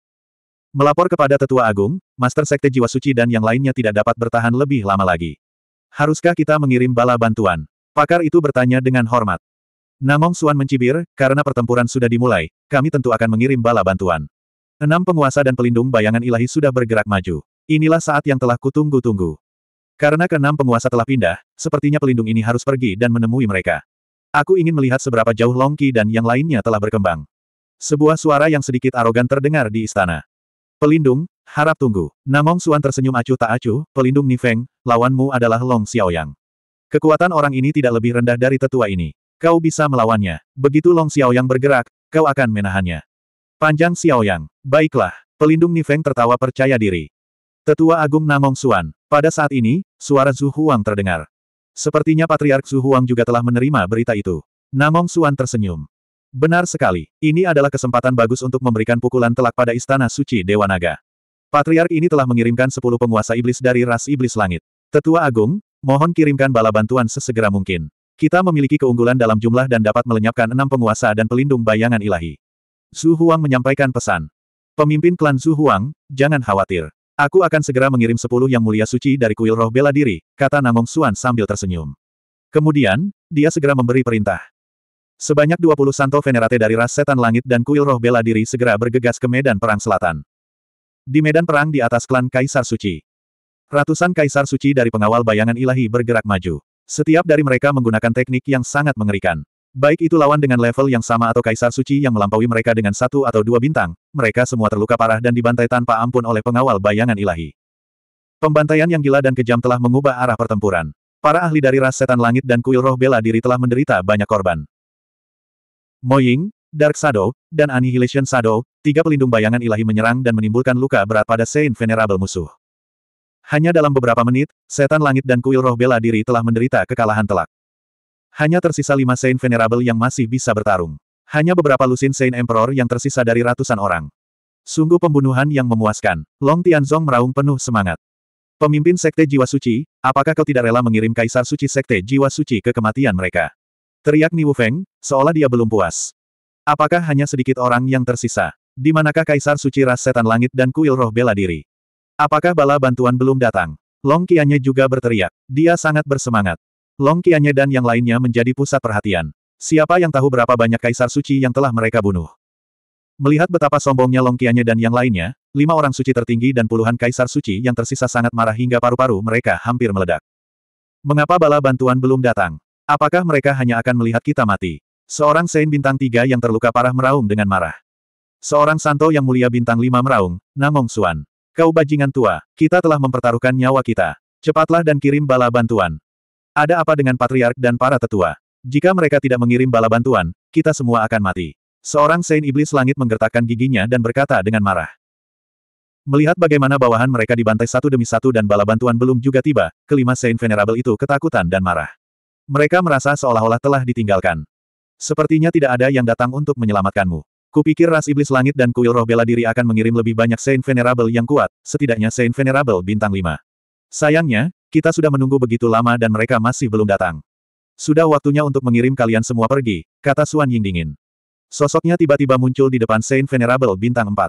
Melapor kepada Tetua Agung, Master Sekte Jiwa Suci dan yang lainnya tidak dapat bertahan lebih lama lagi. Haruskah kita mengirim bala bantuan? Pakar itu bertanya dengan hormat. Namong Suan mencibir, karena pertempuran sudah dimulai, kami tentu akan mengirim bala bantuan. Enam penguasa dan pelindung bayangan ilahi sudah bergerak maju. Inilah saat yang telah kutunggu-tunggu. Karena keenam penguasa telah pindah, sepertinya pelindung ini harus pergi dan menemui mereka. Aku ingin melihat seberapa jauh Longki dan yang lainnya telah berkembang. Sebuah suara yang sedikit arogan terdengar di istana. Pelindung, Harap tunggu. Namong Suan tersenyum acuh tak acuh, pelindung Nifeng, lawanmu adalah Long Xiaoyang. Kekuatan orang ini tidak lebih rendah dari tetua ini. Kau bisa melawannya. Begitu Long Xiaoyang bergerak, kau akan menahannya. Panjang Xiaoyang. Baiklah. Pelindung Nifeng tertawa percaya diri. Tetua Agung Namong Suan. Pada saat ini, suara Zhu Huang terdengar. Sepertinya Patriark Zhu Huang juga telah menerima berita itu. Namong Suan tersenyum. Benar sekali, ini adalah kesempatan bagus untuk memberikan pukulan telak pada Istana Suci Dewa Naga. Patriark ini telah mengirimkan sepuluh penguasa iblis dari ras iblis langit. Tetua Agung, mohon kirimkan bala bantuan sesegera mungkin. Kita memiliki keunggulan dalam jumlah dan dapat melenyapkan enam penguasa dan pelindung bayangan ilahi. Su Huang menyampaikan pesan. Pemimpin klan Su Huang, jangan khawatir. Aku akan segera mengirim sepuluh yang mulia suci dari kuil roh bela diri, kata Nangong Suan sambil tersenyum. Kemudian, dia segera memberi perintah. Sebanyak dua puluh santo venerate dari ras setan langit dan kuil roh bela diri segera bergegas ke medan perang selatan. Di medan perang di atas klan Kaisar Suci. Ratusan Kaisar Suci dari pengawal bayangan ilahi bergerak maju. Setiap dari mereka menggunakan teknik yang sangat mengerikan. Baik itu lawan dengan level yang sama atau Kaisar Suci yang melampaui mereka dengan satu atau dua bintang, mereka semua terluka parah dan dibantai tanpa ampun oleh pengawal bayangan ilahi. Pembantaian yang gila dan kejam telah mengubah arah pertempuran. Para ahli dari ras setan langit dan kuil roh bela diri telah menderita banyak korban. Moying, Dark Shadow, dan Annihilation Shadow, tiga pelindung bayangan ilahi menyerang dan menimbulkan luka berat pada Saint Venerable musuh. Hanya dalam beberapa menit, setan langit dan kuil roh bela diri telah menderita kekalahan telak. Hanya tersisa lima Saint Venerable yang masih bisa bertarung. Hanya beberapa lusin Saint Emperor yang tersisa dari ratusan orang. Sungguh pembunuhan yang memuaskan. Long Tianzong meraung penuh semangat. Pemimpin Sekte Jiwa Suci, apakah kau tidak rela mengirim Kaisar Suci Sekte Jiwa Suci ke kematian mereka? Teriak Niwu Wufeng, seolah dia belum puas. Apakah hanya sedikit orang yang tersisa? Di manakah Kaisar Suci Ras Setan Langit dan Kuil Roh Bela Diri? Apakah bala bantuan belum datang? Long Qianye juga berteriak. Dia sangat bersemangat. Long Qianye dan yang lainnya menjadi pusat perhatian. Siapa yang tahu berapa banyak Kaisar Suci yang telah mereka bunuh? Melihat betapa sombongnya Long Qianye dan yang lainnya, lima orang suci tertinggi dan puluhan Kaisar Suci yang tersisa sangat marah hingga paru-paru mereka hampir meledak. Mengapa bala bantuan belum datang? Apakah mereka hanya akan melihat kita mati? Seorang Sein bintang tiga yang terluka parah meraung dengan marah. Seorang Santo yang mulia bintang lima meraung, Namong Suan. Kau bajingan tua, kita telah mempertaruhkan nyawa kita. Cepatlah dan kirim bala bantuan. Ada apa dengan patriark dan para tetua? Jika mereka tidak mengirim bala bantuan, kita semua akan mati. Seorang Sein Iblis Langit menggertakkan giginya dan berkata dengan marah. Melihat bagaimana bawahan mereka dibantai satu demi satu dan bala bantuan belum juga tiba, kelima Sein Venerable itu ketakutan dan marah. Mereka merasa seolah-olah telah ditinggalkan. Sepertinya tidak ada yang datang untuk menyelamatkanmu. Kupikir ras iblis langit dan kuil roh bela diri akan mengirim lebih banyak Saint Venerable yang kuat, setidaknya Saint Venerable bintang 5. Sayangnya, kita sudah menunggu begitu lama dan mereka masih belum datang. Sudah waktunya untuk mengirim kalian semua pergi, kata Suan Ying dingin. Sosoknya tiba-tiba muncul di depan Saint Venerable bintang 4.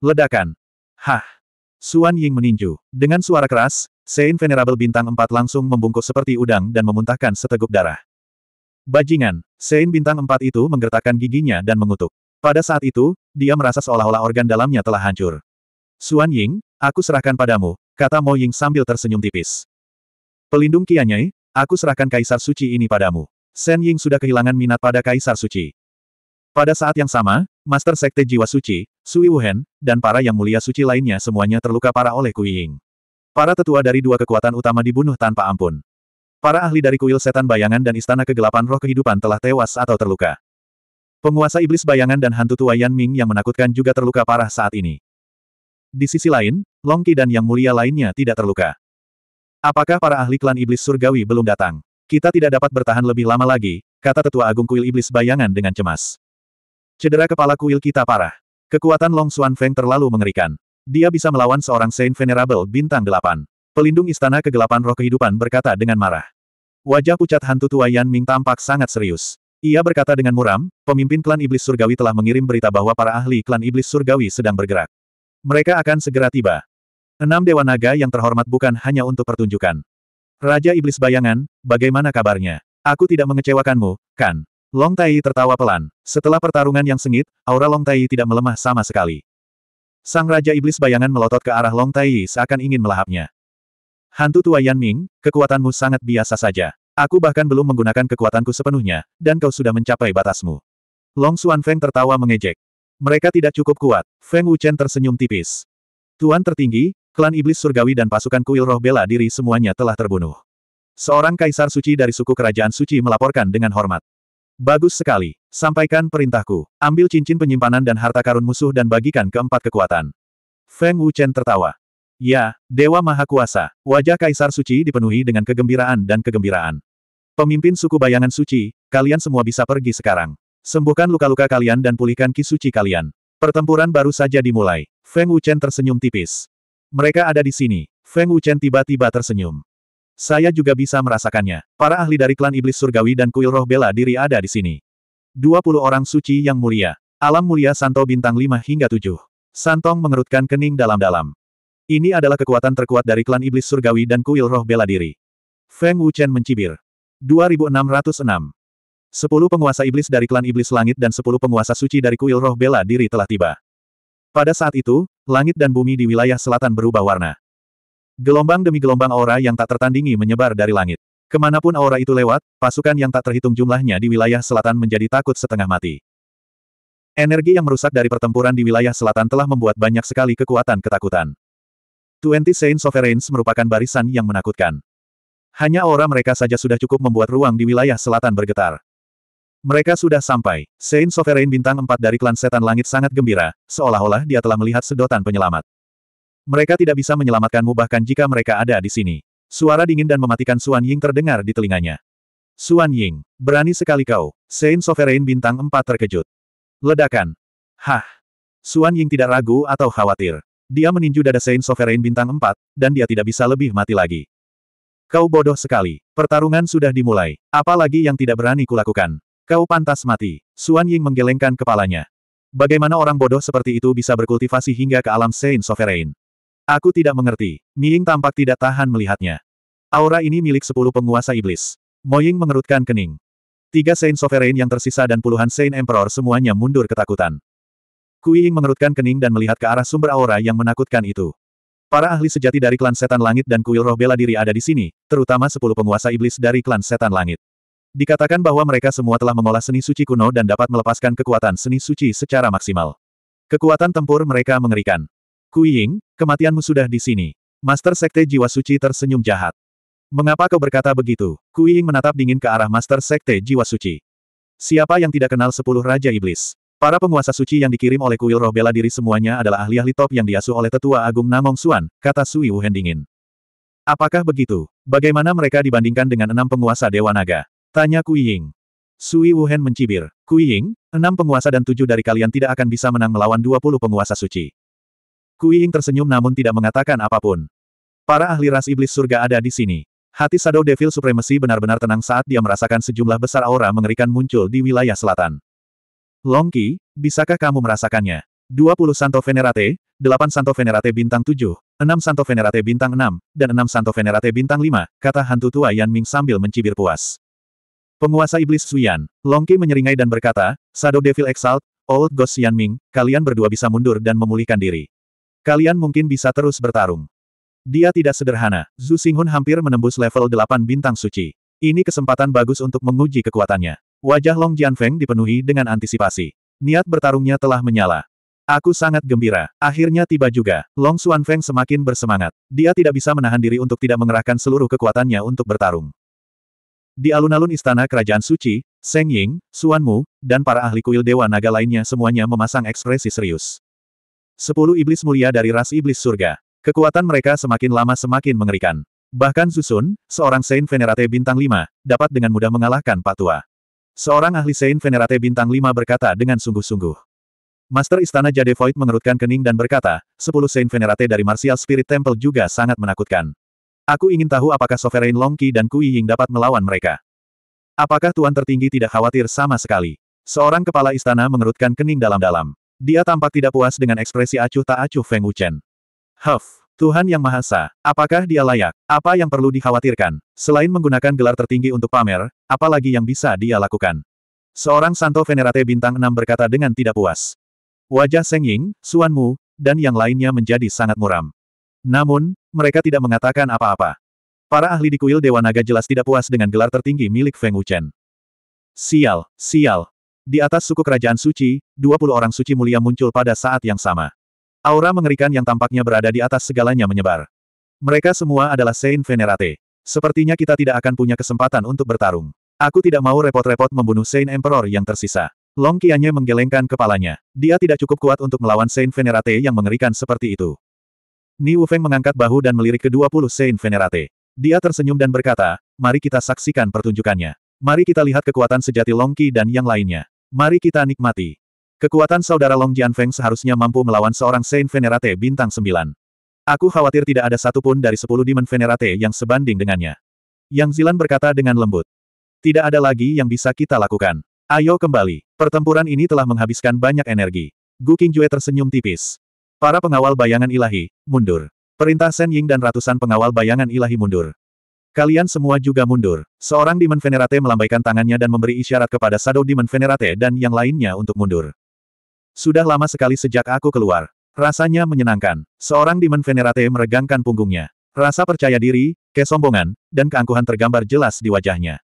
Ledakan. Hah. Suan Ying meninju. Dengan suara keras, Saint Venerable bintang 4 langsung membungkuk seperti udang dan memuntahkan seteguk darah. Bajingan, Sein bintang empat itu menggertakkan giginya dan mengutuk. Pada saat itu, dia merasa seolah-olah organ dalamnya telah hancur. Suan Ying, aku serahkan padamu, kata Mo Ying sambil tersenyum tipis. Pelindung Kianyai, aku serahkan Kaisar Suci ini padamu. Sen Ying sudah kehilangan minat pada Kaisar Suci. Pada saat yang sama, Master Sekte Jiwa Suci, Sui Wuhen, dan para yang mulia suci lainnya semuanya terluka parah oleh Kui Ying. Para tetua dari dua kekuatan utama dibunuh tanpa ampun. Para ahli dari kuil setan bayangan dan istana kegelapan roh kehidupan telah tewas atau terluka. Penguasa iblis bayangan dan hantu tua Yan Ming yang menakutkan juga terluka parah saat ini. Di sisi lain, Long Qi dan yang mulia lainnya tidak terluka. Apakah para ahli klan iblis surgawi belum datang? Kita tidak dapat bertahan lebih lama lagi, kata tetua agung kuil iblis bayangan dengan cemas. Cedera kepala kuil kita parah. Kekuatan Long Xuan Feng terlalu mengerikan. Dia bisa melawan seorang Saint Venerable bintang delapan. Pelindung Istana Kegelapan Roh Kehidupan berkata dengan marah. Wajah pucat hantu tua Yan Ming tampak sangat serius. Ia berkata dengan muram, pemimpin klan iblis surgawi telah mengirim berita bahwa para ahli klan iblis surgawi sedang bergerak. Mereka akan segera tiba. Enam Dewa Naga yang terhormat bukan hanya untuk pertunjukan. Raja Iblis Bayangan, bagaimana kabarnya? Aku tidak mengecewakanmu, kan? Long Tai tertawa pelan. Setelah pertarungan yang sengit, aura Long Tai tidak melemah sama sekali. Sang Raja Iblis Bayangan melotot ke arah Long Tai seakan ingin melahapnya. Hantu tua Yan Ming, kekuatanmu sangat biasa saja. Aku bahkan belum menggunakan kekuatanku sepenuhnya, dan kau sudah mencapai batasmu. Long Xuan Feng tertawa mengejek. Mereka tidak cukup kuat. Feng Wuchen tersenyum tipis. Tuan tertinggi, klan iblis surgawi dan pasukan kuil roh bela diri semuanya telah terbunuh. Seorang kaisar suci dari suku kerajaan suci melaporkan dengan hormat. Bagus sekali. Sampaikan perintahku. Ambil cincin penyimpanan dan harta karun musuh dan bagikan keempat kekuatan. Feng Wuchen tertawa. Ya, Dewa Maha Kuasa, wajah Kaisar Suci dipenuhi dengan kegembiraan dan kegembiraan. Pemimpin suku bayangan suci, kalian semua bisa pergi sekarang. Sembuhkan luka-luka kalian dan pulihkan ki suci kalian. Pertempuran baru saja dimulai. Feng Wuchen tersenyum tipis. Mereka ada di sini. Feng Wuchen tiba-tiba tersenyum. Saya juga bisa merasakannya. Para ahli dari klan iblis surgawi dan kuil roh bela diri ada di sini. 20 orang suci yang mulia. Alam mulia Santo bintang 5 hingga 7. Santong mengerutkan kening dalam-dalam. Ini adalah kekuatan terkuat dari klan iblis surgawi dan kuil roh bela diri. Feng Wuchen mencibir. 2606. Sepuluh penguasa iblis dari klan iblis langit dan sepuluh penguasa suci dari kuil roh bela diri telah tiba. Pada saat itu, langit dan bumi di wilayah selatan berubah warna. Gelombang demi gelombang aura yang tak tertandingi menyebar dari langit. Kemanapun aura itu lewat, pasukan yang tak terhitung jumlahnya di wilayah selatan menjadi takut setengah mati. Energi yang merusak dari pertempuran di wilayah selatan telah membuat banyak sekali kekuatan ketakutan. Twenty Saint Sovereigns merupakan barisan yang menakutkan. Hanya aura mereka saja sudah cukup membuat ruang di wilayah selatan bergetar. Mereka sudah sampai. Saint Sovereign bintang 4 dari klan setan langit sangat gembira, seolah-olah dia telah melihat sedotan penyelamat. Mereka tidak bisa menyelamatkanmu bahkan jika mereka ada di sini. Suara dingin dan mematikan Suan Ying terdengar di telinganya. Suan Ying, berani sekali kau. Saint Sovereign bintang 4 terkejut. Ledakan. Hah. Suan Ying tidak ragu atau khawatir. Dia meninju dada Saint Sovereign bintang 4, dan dia tidak bisa lebih mati lagi. Kau bodoh sekali. Pertarungan sudah dimulai. Apalagi yang tidak berani kulakukan. Kau pantas mati. Suan Ying menggelengkan kepalanya. Bagaimana orang bodoh seperti itu bisa berkultivasi hingga ke alam Saint Sovereign? Aku tidak mengerti. Ying tampak tidak tahan melihatnya. Aura ini milik sepuluh penguasa iblis. Moying mengerutkan kening. Tiga Saint Sovereign yang tersisa dan puluhan Saint Emperor semuanya mundur ketakutan. Kui Ying mengerutkan kening dan melihat ke arah sumber aura yang menakutkan itu. Para ahli sejati dari klan setan langit dan kuil roh bela diri ada di sini, terutama sepuluh penguasa iblis dari klan setan langit. Dikatakan bahwa mereka semua telah mengolah seni suci kuno dan dapat melepaskan kekuatan seni suci secara maksimal. Kekuatan tempur mereka mengerikan. Kui Ying, kematianmu sudah di sini. Master Sekte Jiwa Suci tersenyum jahat. Mengapa kau berkata begitu? Kui Ying menatap dingin ke arah Master Sekte Jiwa Suci. Siapa yang tidak kenal sepuluh Raja Iblis? Para penguasa suci yang dikirim oleh kuil roh bela diri semuanya adalah ahli-ahli top yang diasuh oleh tetua agung Namong Suan, kata Sui Wuhen dingin. Apakah begitu? Bagaimana mereka dibandingkan dengan enam penguasa Dewa Naga? Tanya Kui Ying. Sui Wuhen mencibir. Kui Ying, enam penguasa dan tujuh dari kalian tidak akan bisa menang melawan dua puluh penguasa suci. Kui Ying tersenyum namun tidak mengatakan apapun. Para ahli ras iblis surga ada di sini. Hati Shadow Devil Supremacy benar-benar tenang saat dia merasakan sejumlah besar aura mengerikan muncul di wilayah selatan. Longki, bisakah kamu merasakannya? 20 Santo Venerate, 8 Santo Venerate bintang 7, 6 Santo Venerate bintang 6, dan 6 Santo Venerate bintang 5, kata hantu tua Yan Ming sambil mencibir puas. Penguasa iblis Suyan, Longki menyeringai dan berkata, Shadow Devil Exalt, Old Ghost Yan Ming, kalian berdua bisa mundur dan memulihkan diri. Kalian mungkin bisa terus bertarung. Dia tidak sederhana. Zhu Xinghun hampir menembus level 8 bintang suci. Ini kesempatan bagus untuk menguji kekuatannya. Wajah Long Jianfeng dipenuhi dengan antisipasi. Niat bertarungnya telah menyala. Aku sangat gembira. Akhirnya tiba juga. Long Xuanfeng semakin bersemangat. Dia tidak bisa menahan diri untuk tidak mengerahkan seluruh kekuatannya untuk bertarung. Di alun-alun istana kerajaan suci, Seng Ying, Xuan Mu, dan para ahli kuil Dewa Naga lainnya semuanya memasang ekspresi serius. Sepuluh iblis mulia dari ras iblis surga. Kekuatan mereka semakin lama semakin mengerikan. Bahkan Susun, seorang Saint Venerate bintang lima, dapat dengan mudah mengalahkan Patua. Seorang ahli Saint Venerate bintang 5 berkata dengan sungguh-sungguh. Master Istana Jade Void mengerutkan kening dan berkata, sepuluh Saint Venerate dari Martial Spirit Temple juga sangat menakutkan. Aku ingin tahu apakah Sovereign Longki dan Kui Ying dapat melawan mereka. Apakah Tuan Tertinggi tidak khawatir sama sekali? Seorang kepala istana mengerutkan kening dalam-dalam. Dia tampak tidak puas dengan ekspresi acuh tak acuh Feng Wuchen. Huff! Tuhan Yang Maha Esa, apakah dia layak? Apa yang perlu dikhawatirkan? Selain menggunakan gelar tertinggi untuk pamer, apalagi yang bisa dia lakukan? Seorang Santo Venerate Bintang 6 berkata dengan tidak puas. Wajah Seng Ying, Suan Mu, dan yang lainnya menjadi sangat muram. Namun, mereka tidak mengatakan apa-apa. Para ahli di kuil Dewa Naga jelas tidak puas dengan gelar tertinggi milik Feng Wuchen. Sial, sial. Di atas suku kerajaan suci, 20 orang suci mulia muncul pada saat yang sama. Aura mengerikan yang tampaknya berada di atas segalanya menyebar. Mereka semua adalah Saint Venerate. Sepertinya kita tidak akan punya kesempatan untuk bertarung. Aku tidak mau repot-repot membunuh Saint Emperor yang tersisa. Long Qianye menggelengkan kepalanya. Dia tidak cukup kuat untuk melawan Saint Venerate yang mengerikan seperti itu. Ni Wufeng mengangkat bahu dan melirik ke puluh Saint Venerate. Dia tersenyum dan berkata, mari kita saksikan pertunjukannya. Mari kita lihat kekuatan sejati Long Qi dan yang lainnya. Mari kita nikmati. Kekuatan saudara Long Jianfeng seharusnya mampu melawan seorang Saint Venerate bintang 9. Aku khawatir tidak ada satupun dari sepuluh Demon Venerate yang sebanding dengannya. Yang Zilan berkata dengan lembut. Tidak ada lagi yang bisa kita lakukan. Ayo kembali. Pertempuran ini telah menghabiskan banyak energi. Gu Qingjue tersenyum tipis. Para pengawal bayangan ilahi, mundur. Perintah Shen Ying dan ratusan pengawal bayangan ilahi mundur. Kalian semua juga mundur. Seorang Demon Venerate melambaikan tangannya dan memberi isyarat kepada Shadow Demon Venerate dan yang lainnya untuk mundur. Sudah lama sekali sejak aku keluar. Rasanya menyenangkan. Seorang Demon Venerate meregangkan punggungnya. Rasa percaya diri, kesombongan, dan keangkuhan tergambar jelas di wajahnya.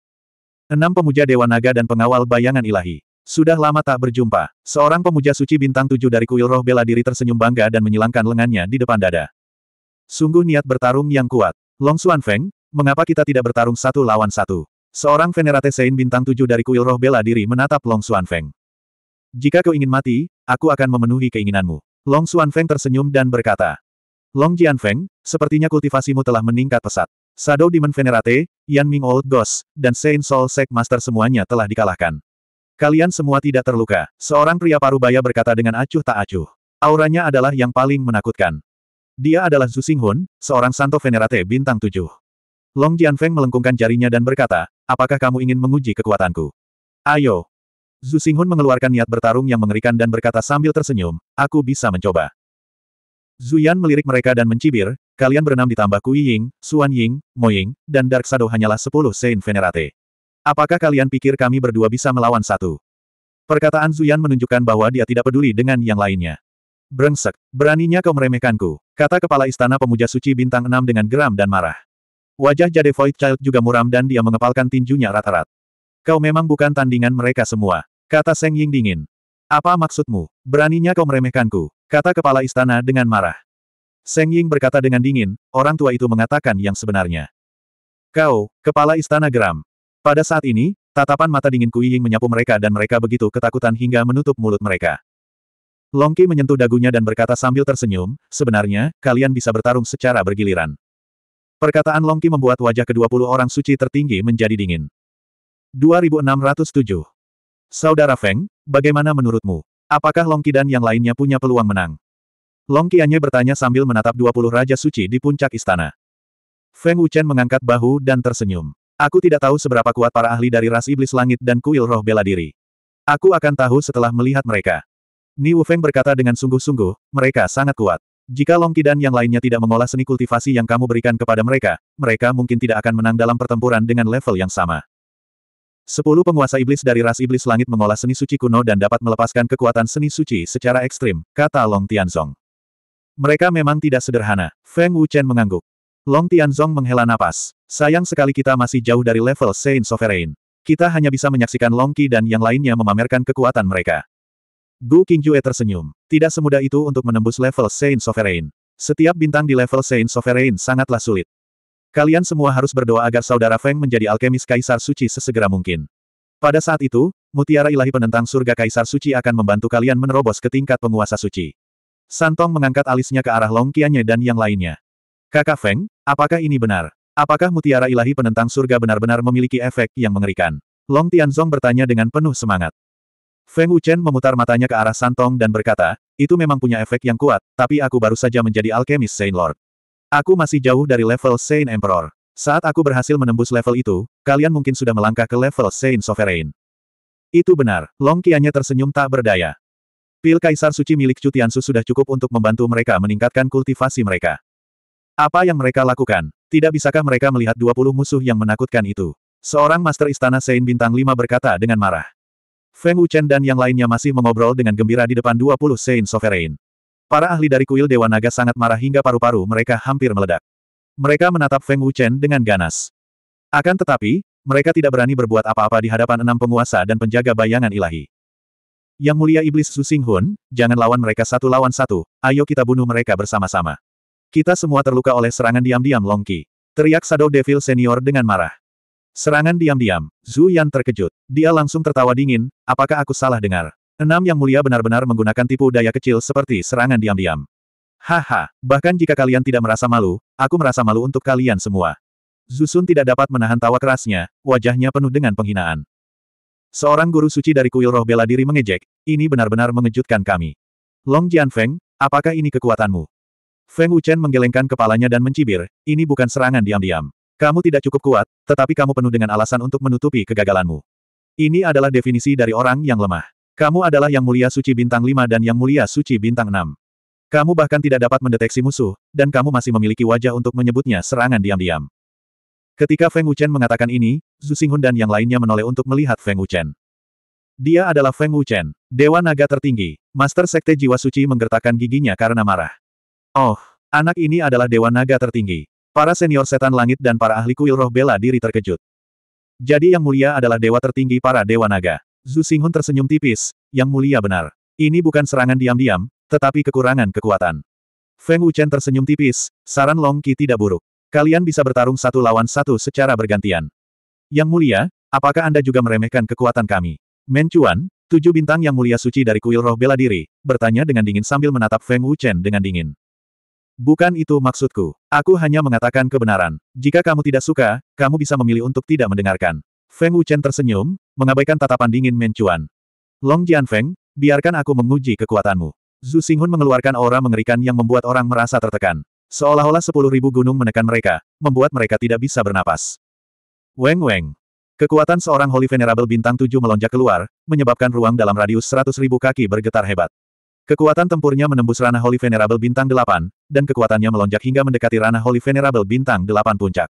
Enam pemuja Dewa Naga dan pengawal bayangan ilahi. Sudah lama tak berjumpa. Seorang pemuja suci bintang tujuh dari kuil roh bela diri tersenyum bangga dan menyilangkan lengannya di depan dada. Sungguh niat bertarung yang kuat. Long Xuan Feng, mengapa kita tidak bertarung satu lawan satu? Seorang Venerate Sein bintang tujuh dari kuil roh bela diri menatap Long Xuan Feng. Jika kau ingin mati, aku akan memenuhi keinginanmu. Long Xuan Feng tersenyum dan berkata. Long Jian Feng, sepertinya kultivasimu telah meningkat pesat. Shadow Demon Venerate, Yan Ming Old Ghost, dan Saint Soul Sek Master semuanya telah dikalahkan. Kalian semua tidak terluka, seorang pria parubaya berkata dengan acuh tak acuh. Auranya adalah yang paling menakutkan. Dia adalah Zhu Xinghun, seorang Santo Venerate bintang tujuh. Long Jian Feng melengkungkan jarinya dan berkata, apakah kamu ingin menguji kekuatanku? Ayo, Zhu Xinghun mengeluarkan niat bertarung yang mengerikan dan berkata sambil tersenyum, aku bisa mencoba. Zhu Yan melirik mereka dan mencibir, kalian berenam ditambah Kui Ying, Xuan Ying, Mo Ying, dan Dark Shadow hanyalah sepuluh Sein Venerate. Apakah kalian pikir kami berdua bisa melawan satu? Perkataan Zhu Yan menunjukkan bahwa dia tidak peduli dengan yang lainnya. Brengsek, beraninya kau meremehkanku, kata kepala istana pemuja suci bintang enam dengan geram dan marah. Wajah Jade Void Child juga muram dan dia mengepalkan tinjunya rata rata Kau memang bukan tandingan mereka semua. Kata Seng Ying dingin. Apa maksudmu? Beraninya kau meremehkanku? Kata kepala istana dengan marah. Seng Ying berkata dengan dingin, orang tua itu mengatakan yang sebenarnya. Kau, kepala istana geram. Pada saat ini, tatapan mata dingin Kui Ying menyapu mereka dan mereka begitu ketakutan hingga menutup mulut mereka. Longki menyentuh dagunya dan berkata sambil tersenyum, sebenarnya, kalian bisa bertarung secara bergiliran. Perkataan Longki membuat wajah kedua puluh orang suci tertinggi menjadi dingin. 2607. Saudara Feng, bagaimana menurutmu? Apakah Long Kidan yang lainnya punya peluang menang? Long Qianye bertanya sambil menatap 20 Raja Suci di puncak istana. Feng Wuchen mengangkat bahu dan tersenyum. Aku tidak tahu seberapa kuat para ahli dari ras iblis langit dan kuil roh bela diri. Aku akan tahu setelah melihat mereka. Ni Wu Feng berkata dengan sungguh-sungguh, mereka sangat kuat. Jika Long Kidan yang lainnya tidak mengolah seni kultivasi yang kamu berikan kepada mereka, mereka mungkin tidak akan menang dalam pertempuran dengan level yang sama. Sepuluh penguasa iblis dari ras iblis langit mengolah seni suci kuno dan dapat melepaskan kekuatan seni suci secara ekstrim, kata Long Tianzong. Mereka memang tidak sederhana, Feng Wuchen mengangguk. Long Tianzong menghela napas. Sayang sekali kita masih jauh dari level Saint Sovereign. Kita hanya bisa menyaksikan Long Qi dan yang lainnya memamerkan kekuatan mereka. Gu Qingjue tersenyum. Tidak semudah itu untuk menembus level Saint Sovereign. Setiap bintang di level Saint Sovereign sangatlah sulit. Kalian semua harus berdoa agar saudara Feng menjadi alkemis Kaisar Suci sesegera mungkin. Pada saat itu, mutiara ilahi penentang surga Kaisar Suci akan membantu kalian menerobos ke tingkat penguasa suci. Santong mengangkat alisnya ke arah Long Qianye dan yang lainnya. Kakak Feng, apakah ini benar? Apakah mutiara ilahi penentang surga benar-benar memiliki efek yang mengerikan? Long Tianzong bertanya dengan penuh semangat. Feng Wuchen memutar matanya ke arah Santong dan berkata, itu memang punya efek yang kuat, tapi aku baru saja menjadi alkemis Saint Lord. Aku masih jauh dari level Saint Emperor. Saat aku berhasil menembus level itu, kalian mungkin sudah melangkah ke level Saint Sovereign. Itu benar, Long Qianya tersenyum tak berdaya. Pil Kaisar Suci milik Cutiansu sudah cukup untuk membantu mereka meningkatkan kultivasi mereka. Apa yang mereka lakukan? Tidak bisakah mereka melihat 20 musuh yang menakutkan itu? Seorang Master Istana Saint Bintang 5 berkata dengan marah. Feng Wuchen dan yang lainnya masih mengobrol dengan gembira di depan 20 Saint Sovereign. Para ahli dari kuil Dewa Naga sangat marah hingga paru-paru mereka hampir meledak. Mereka menatap Feng Wuchen dengan ganas. Akan tetapi, mereka tidak berani berbuat apa-apa di hadapan enam penguasa dan penjaga bayangan ilahi. Yang mulia iblis Su Hun, jangan lawan mereka satu lawan satu, ayo kita bunuh mereka bersama-sama. Kita semua terluka oleh serangan diam-diam Long Qi. Teriak Shadow Devil Senior dengan marah. Serangan diam-diam, Zhu Yan terkejut. Dia langsung tertawa dingin, apakah aku salah dengar? Enam yang mulia benar-benar menggunakan tipu daya kecil seperti serangan diam-diam. Haha, bahkan jika kalian tidak merasa malu, aku merasa malu untuk kalian semua. Zusun tidak dapat menahan tawa kerasnya, wajahnya penuh dengan penghinaan. Seorang guru suci dari kuil roh bela diri mengejek, ini benar-benar mengejutkan kami. Long Jian Feng, apakah ini kekuatanmu? Feng Wuchen menggelengkan kepalanya dan mencibir, ini bukan serangan diam-diam. Kamu tidak cukup kuat, tetapi kamu penuh dengan alasan untuk menutupi kegagalanmu. Ini adalah definisi dari orang yang lemah. Kamu adalah Yang Mulia Suci Bintang 5 dan Yang Mulia Suci Bintang 6. Kamu bahkan tidak dapat mendeteksi musuh, dan kamu masih memiliki wajah untuk menyebutnya serangan diam-diam. Ketika Feng Wuchen mengatakan ini, Zhu Xinghun dan yang lainnya menoleh untuk melihat Feng Wuchen. Dia adalah Feng Wuchen, Dewa Naga tertinggi. Master Sekte Jiwa Suci menggertakkan giginya karena marah. Oh, anak ini adalah Dewa Naga tertinggi. Para senior setan langit dan para ahli kuil roh bela diri terkejut. Jadi yang mulia adalah dewa tertinggi para dewa naga. Zhu Xinghun tersenyum tipis, yang mulia benar. Ini bukan serangan diam-diam, tetapi kekurangan kekuatan. Feng Wuchen tersenyum tipis, saran Long Qi tidak buruk. Kalian bisa bertarung satu lawan satu secara bergantian. Yang mulia, apakah Anda juga meremehkan kekuatan kami? Men tujuh bintang yang mulia suci dari kuil roh bela diri, bertanya dengan dingin sambil menatap Feng Wuchen dengan dingin. Bukan itu maksudku. Aku hanya mengatakan kebenaran. Jika kamu tidak suka, kamu bisa memilih untuk tidak mendengarkan. Feng Wuchen tersenyum, mengabaikan tatapan dingin Mencuan. Long Jian Feng, biarkan aku menguji kekuatanmu. Zhu Xinghun mengeluarkan aura mengerikan yang membuat orang merasa tertekan. Seolah-olah sepuluh ribu gunung menekan mereka, membuat mereka tidak bisa bernapas. Weng Weng. Kekuatan seorang Holy Venerable Bintang 7 melonjak keluar, menyebabkan ruang dalam radius seratus ribu kaki bergetar hebat. Kekuatan tempurnya menembus ranah Holy Venerable Bintang 8, dan kekuatannya melonjak hingga mendekati ranah Holy Venerable Bintang 8 puncak.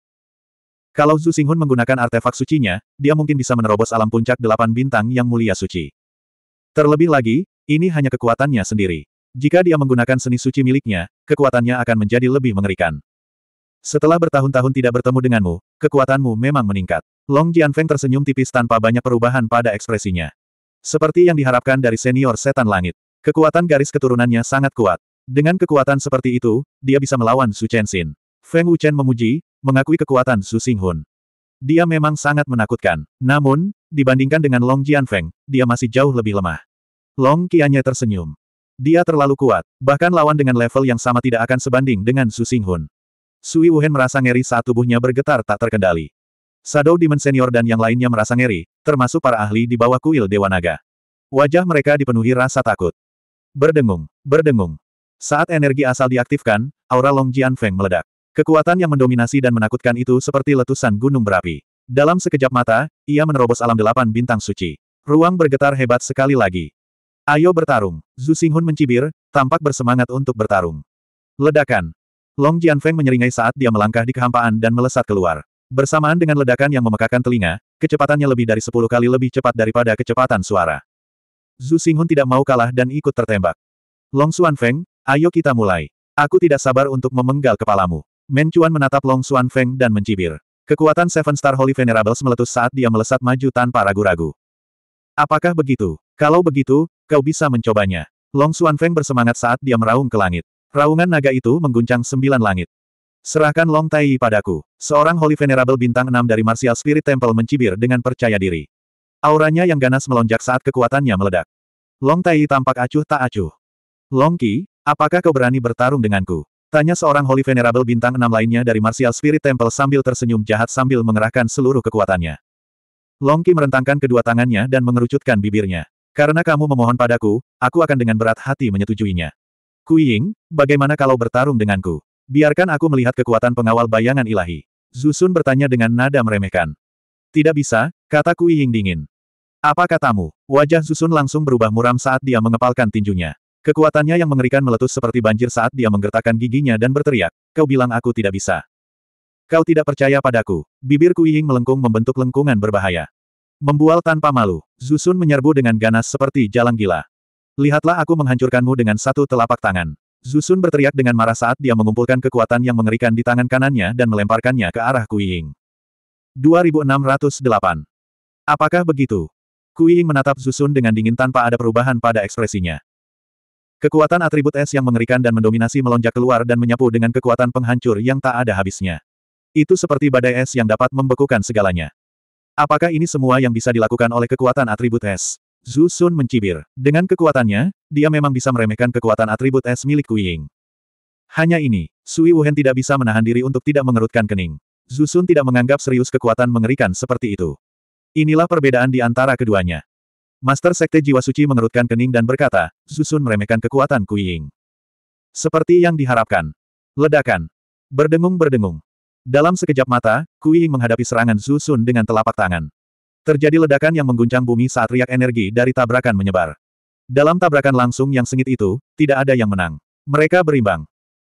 Kalau Zhu Xinghun menggunakan artefak sucinya, dia mungkin bisa menerobos alam puncak delapan bintang yang mulia suci. Terlebih lagi, ini hanya kekuatannya sendiri. Jika dia menggunakan seni suci miliknya, kekuatannya akan menjadi lebih mengerikan. Setelah bertahun-tahun tidak bertemu denganmu, kekuatanmu memang meningkat. Long Jianfeng tersenyum tipis tanpa banyak perubahan pada ekspresinya. Seperti yang diharapkan dari senior setan langit. Kekuatan garis keturunannya sangat kuat. Dengan kekuatan seperti itu, dia bisa melawan Su Chen Xin. Feng Wuchen memuji, mengakui kekuatan Su Xinghun. Dia memang sangat menakutkan. Namun, dibandingkan dengan Long Jian Feng, dia masih jauh lebih lemah. Long Qianye tersenyum. Dia terlalu kuat, bahkan lawan dengan level yang sama tidak akan sebanding dengan Su Xinghun. Sui Wuhen merasa ngeri saat tubuhnya bergetar tak terkendali. Shadow Demon Senior dan yang lainnya merasa ngeri, termasuk para ahli di bawah kuil Dewa Naga. Wajah mereka dipenuhi rasa takut. Berdengung, berdengung. Saat energi asal diaktifkan, aura Long Jian Feng meledak. Kekuatan yang mendominasi dan menakutkan itu seperti letusan gunung berapi. Dalam sekejap mata, ia menerobos alam delapan bintang suci. Ruang bergetar hebat sekali lagi. Ayo bertarung. Zhu Xinghun mencibir, tampak bersemangat untuk bertarung. Ledakan. Long Jianfeng menyeringai saat dia melangkah di kehampaan dan melesat keluar. Bersamaan dengan ledakan yang memekakan telinga, kecepatannya lebih dari sepuluh kali lebih cepat daripada kecepatan suara. Zhu Xinghun tidak mau kalah dan ikut tertembak. Long Xuanfeng, ayo kita mulai. Aku tidak sabar untuk memenggal kepalamu. Mencuan menatap Long Xuan Feng dan mencibir. Kekuatan Seven Star Holy Venerables meletus saat dia melesat maju tanpa ragu-ragu. Apakah begitu? Kalau begitu, kau bisa mencobanya. Long Xuan Feng bersemangat saat dia meraung ke langit. Raungan naga itu mengguncang sembilan langit. Serahkan Long Tai Yi padaku. Seorang Holy Venerable bintang enam dari Martial Spirit Temple mencibir dengan percaya diri. Auranya yang ganas melonjak saat kekuatannya meledak. Long Tai Yi tampak acuh tak acuh. Long Qi, apakah kau berani bertarung denganku? Tanya seorang Holy Venerable bintang enam lainnya dari Martial Spirit Temple sambil tersenyum jahat sambil mengerahkan seluruh kekuatannya. Longki merentangkan kedua tangannya dan mengerucutkan bibirnya. Karena kamu memohon padaku, aku akan dengan berat hati menyetujuinya. Kuying, bagaimana kalau bertarung denganku? Biarkan aku melihat kekuatan pengawal bayangan ilahi. Zusun bertanya dengan nada meremehkan. Tidak bisa, kata Kuying dingin. Apa katamu? Wajah Zusun langsung berubah muram saat dia mengepalkan tinjunya. Kekuatannya yang mengerikan meletus seperti banjir saat dia menggertakkan giginya dan berteriak, kau bilang aku tidak bisa. Kau tidak percaya padaku. Bibir Kuiying melengkung membentuk lengkungan berbahaya. Membual tanpa malu, Zusun menyerbu dengan ganas seperti jalan gila. Lihatlah aku menghancurkanmu dengan satu telapak tangan. Zusun berteriak dengan marah saat dia mengumpulkan kekuatan yang mengerikan di tangan kanannya dan melemparkannya ke arah Kuiying. 2608. Apakah begitu? Kuiying menatap Zusun dengan dingin tanpa ada perubahan pada ekspresinya. Kekuatan atribut es yang mengerikan dan mendominasi melonjak keluar dan menyapu dengan kekuatan penghancur yang tak ada habisnya. Itu seperti badai es yang dapat membekukan segalanya. Apakah ini semua yang bisa dilakukan oleh kekuatan atribut es? Zhu Sun mencibir. Dengan kekuatannya, dia memang bisa meremehkan kekuatan atribut es milik Kuying. Hanya ini, Sui Wuhen tidak bisa menahan diri untuk tidak mengerutkan kening. Zhu Sun tidak menganggap serius kekuatan mengerikan seperti itu. Inilah perbedaan di antara keduanya. Master Sekte Jiwa Suci mengerutkan kening dan berkata, Susun meremehkan kekuatan Kuiying. Seperti yang diharapkan. Ledakan. Berdengung-berdengung. Dalam sekejap mata, Kuiying menghadapi serangan Susun dengan telapak tangan. Terjadi ledakan yang mengguncang bumi saat riak energi dari tabrakan menyebar. Dalam tabrakan langsung yang sengit itu, tidak ada yang menang. Mereka berimbang.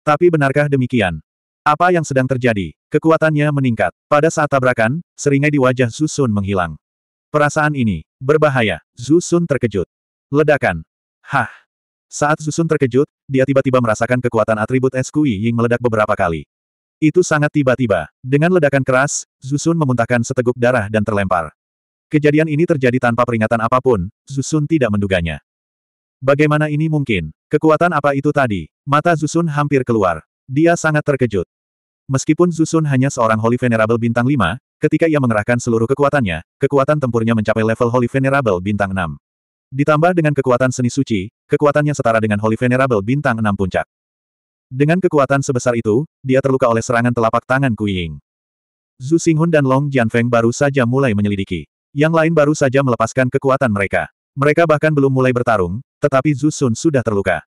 Tapi benarkah demikian? Apa yang sedang terjadi? Kekuatannya meningkat. Pada saat tabrakan, seringai di wajah Susun menghilang. Perasaan ini, berbahaya. Zusun terkejut. Ledakan. Hah. Saat Zusun terkejut, dia tiba-tiba merasakan kekuatan atribut es Kui Ying meledak beberapa kali. Itu sangat tiba-tiba. Dengan ledakan keras, Zusun memuntahkan seteguk darah dan terlempar. Kejadian ini terjadi tanpa peringatan apapun, Zusun tidak menduganya. Bagaimana ini mungkin? Kekuatan apa itu tadi? Mata Zusun hampir keluar. Dia sangat terkejut. Meskipun Zusun hanya seorang Holy Venerable bintang 5, ketika ia mengerahkan seluruh kekuatannya, kekuatan tempurnya mencapai level Holy Venerable bintang 6. Ditambah dengan kekuatan seni suci, kekuatannya setara dengan Holy Venerable bintang 6 puncak. Dengan kekuatan sebesar itu, dia terluka oleh serangan telapak tangan Kui Ying. Zhu Xinghun dan Long Jianfeng baru saja mulai menyelidiki. Yang lain baru saja melepaskan kekuatan mereka. Mereka bahkan belum mulai bertarung, tetapi Zhu Sun sudah terluka.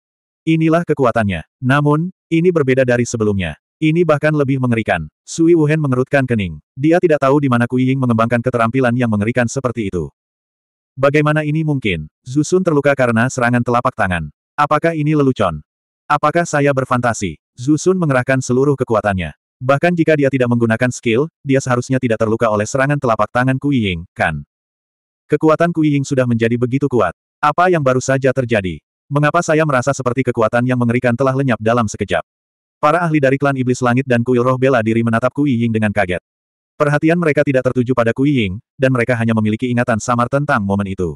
Inilah kekuatannya. Namun, ini berbeda dari sebelumnya. Ini bahkan lebih mengerikan. Sui Wuhen mengerutkan kening. Dia tidak tahu di mana Kuiying mengembangkan keterampilan yang mengerikan seperti itu. Bagaimana ini mungkin? Zusun terluka karena serangan telapak tangan. Apakah ini lelucon? Apakah saya berfantasi? Zusun mengerahkan seluruh kekuatannya. Bahkan jika dia tidak menggunakan skill, dia seharusnya tidak terluka oleh serangan telapak tangan Kuiying, kan? Kekuatan Kuiying sudah menjadi begitu kuat. Apa yang baru saja terjadi? Mengapa saya merasa seperti kekuatan yang mengerikan telah lenyap dalam sekejap? Para ahli dari klan iblis langit dan kuil roh bela diri menatap Kui Ying dengan kaget. Perhatian mereka tidak tertuju pada Kui Ying, dan mereka hanya memiliki ingatan samar tentang momen itu.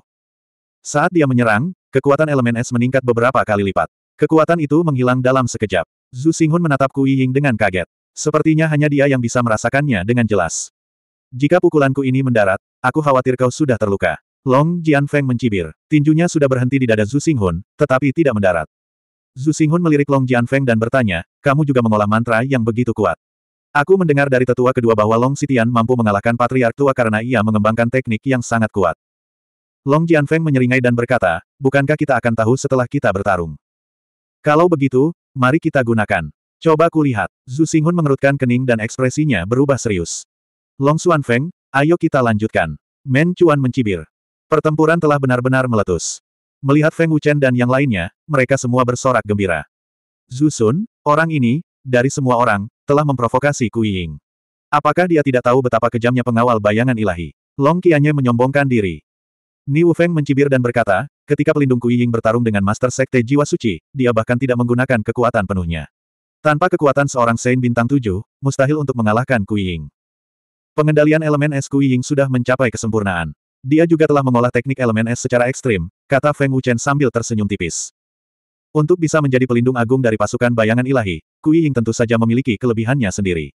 Saat dia menyerang, kekuatan elemen es meningkat beberapa kali lipat. Kekuatan itu menghilang dalam sekejap. Zhu Xinghun menatap Kui Ying dengan kaget. Sepertinya hanya dia yang bisa merasakannya dengan jelas. Jika pukulanku ini mendarat, aku khawatir kau sudah terluka. Long Jianfeng mencibir. Tinjunya sudah berhenti di dada Zhu Xinghun, tetapi tidak mendarat. Zhu Xinghun melirik Long Jianfeng dan bertanya, kamu juga mengolah mantra yang begitu kuat. Aku mendengar dari tetua kedua bahwa Long Sitian mampu mengalahkan patriark tua karena ia mengembangkan teknik yang sangat kuat. Long Jianfeng menyeringai dan berkata, bukankah kita akan tahu setelah kita bertarung? Kalau begitu, mari kita gunakan. Coba kulihat. Zhu Xinghun mengerutkan kening dan ekspresinya berubah serius. Long Xuanfeng, ayo kita lanjutkan. Men Chuan mencibir. Pertempuran telah benar-benar meletus. Melihat Feng Wuchen dan yang lainnya, mereka semua bersorak gembira. Zusun, orang ini, dari semua orang, telah memprovokasi Kui Ying. Apakah dia tidak tahu betapa kejamnya pengawal bayangan ilahi? Long Qianye menyombongkan diri. Ni Feng mencibir dan berkata, ketika pelindung Kui Ying bertarung dengan Master Sekte Jiwa Suci, dia bahkan tidak menggunakan kekuatan penuhnya. Tanpa kekuatan seorang Saint Bintang 7, mustahil untuk mengalahkan Kui Ying. Pengendalian elemen es Kui Ying sudah mencapai kesempurnaan. Dia juga telah mengolah teknik elemen es secara ekstrim, kata Feng Wuchen sambil tersenyum tipis. Untuk bisa menjadi pelindung agung dari pasukan bayangan ilahi, Kui Ying tentu saja memiliki kelebihannya sendiri.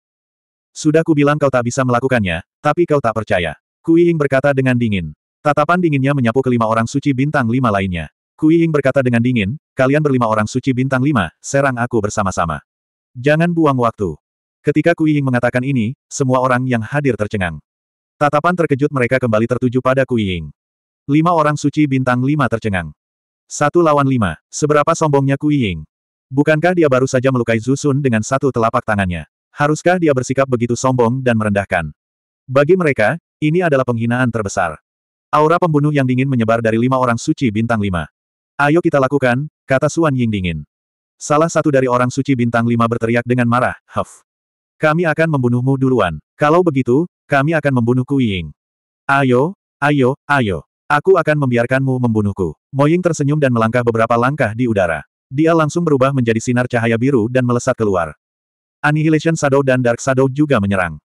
Sudah kubilang kau tak bisa melakukannya, tapi kau tak percaya. Kui Ying berkata dengan dingin. Tatapan dinginnya menyapu kelima orang suci bintang lima lainnya. Kui Ying berkata dengan dingin, kalian berlima orang suci bintang lima, serang aku bersama-sama. Jangan buang waktu. Ketika Kui Ying mengatakan ini, semua orang yang hadir tercengang. Tatapan terkejut mereka kembali tertuju pada Ying. Lima orang suci bintang lima tercengang. Satu lawan lima, seberapa sombongnya Ying? Bukankah dia baru saja melukai Zusun dengan satu telapak tangannya? Haruskah dia bersikap begitu sombong dan merendahkan? Bagi mereka, ini adalah penghinaan terbesar. Aura pembunuh yang dingin menyebar dari lima orang suci bintang lima. Ayo kita lakukan, kata Suan Ying dingin. Salah satu dari orang suci bintang lima berteriak dengan marah, Huff. Kami akan membunuhmu duluan. Kalau begitu, kami akan membunuh Kuying. Ayo, ayo, ayo. Aku akan membiarkanmu membunuhku. Moying tersenyum dan melangkah beberapa langkah di udara. Dia langsung berubah menjadi sinar cahaya biru dan melesat keluar. Annihilation Shadow dan Dark Shadow juga menyerang.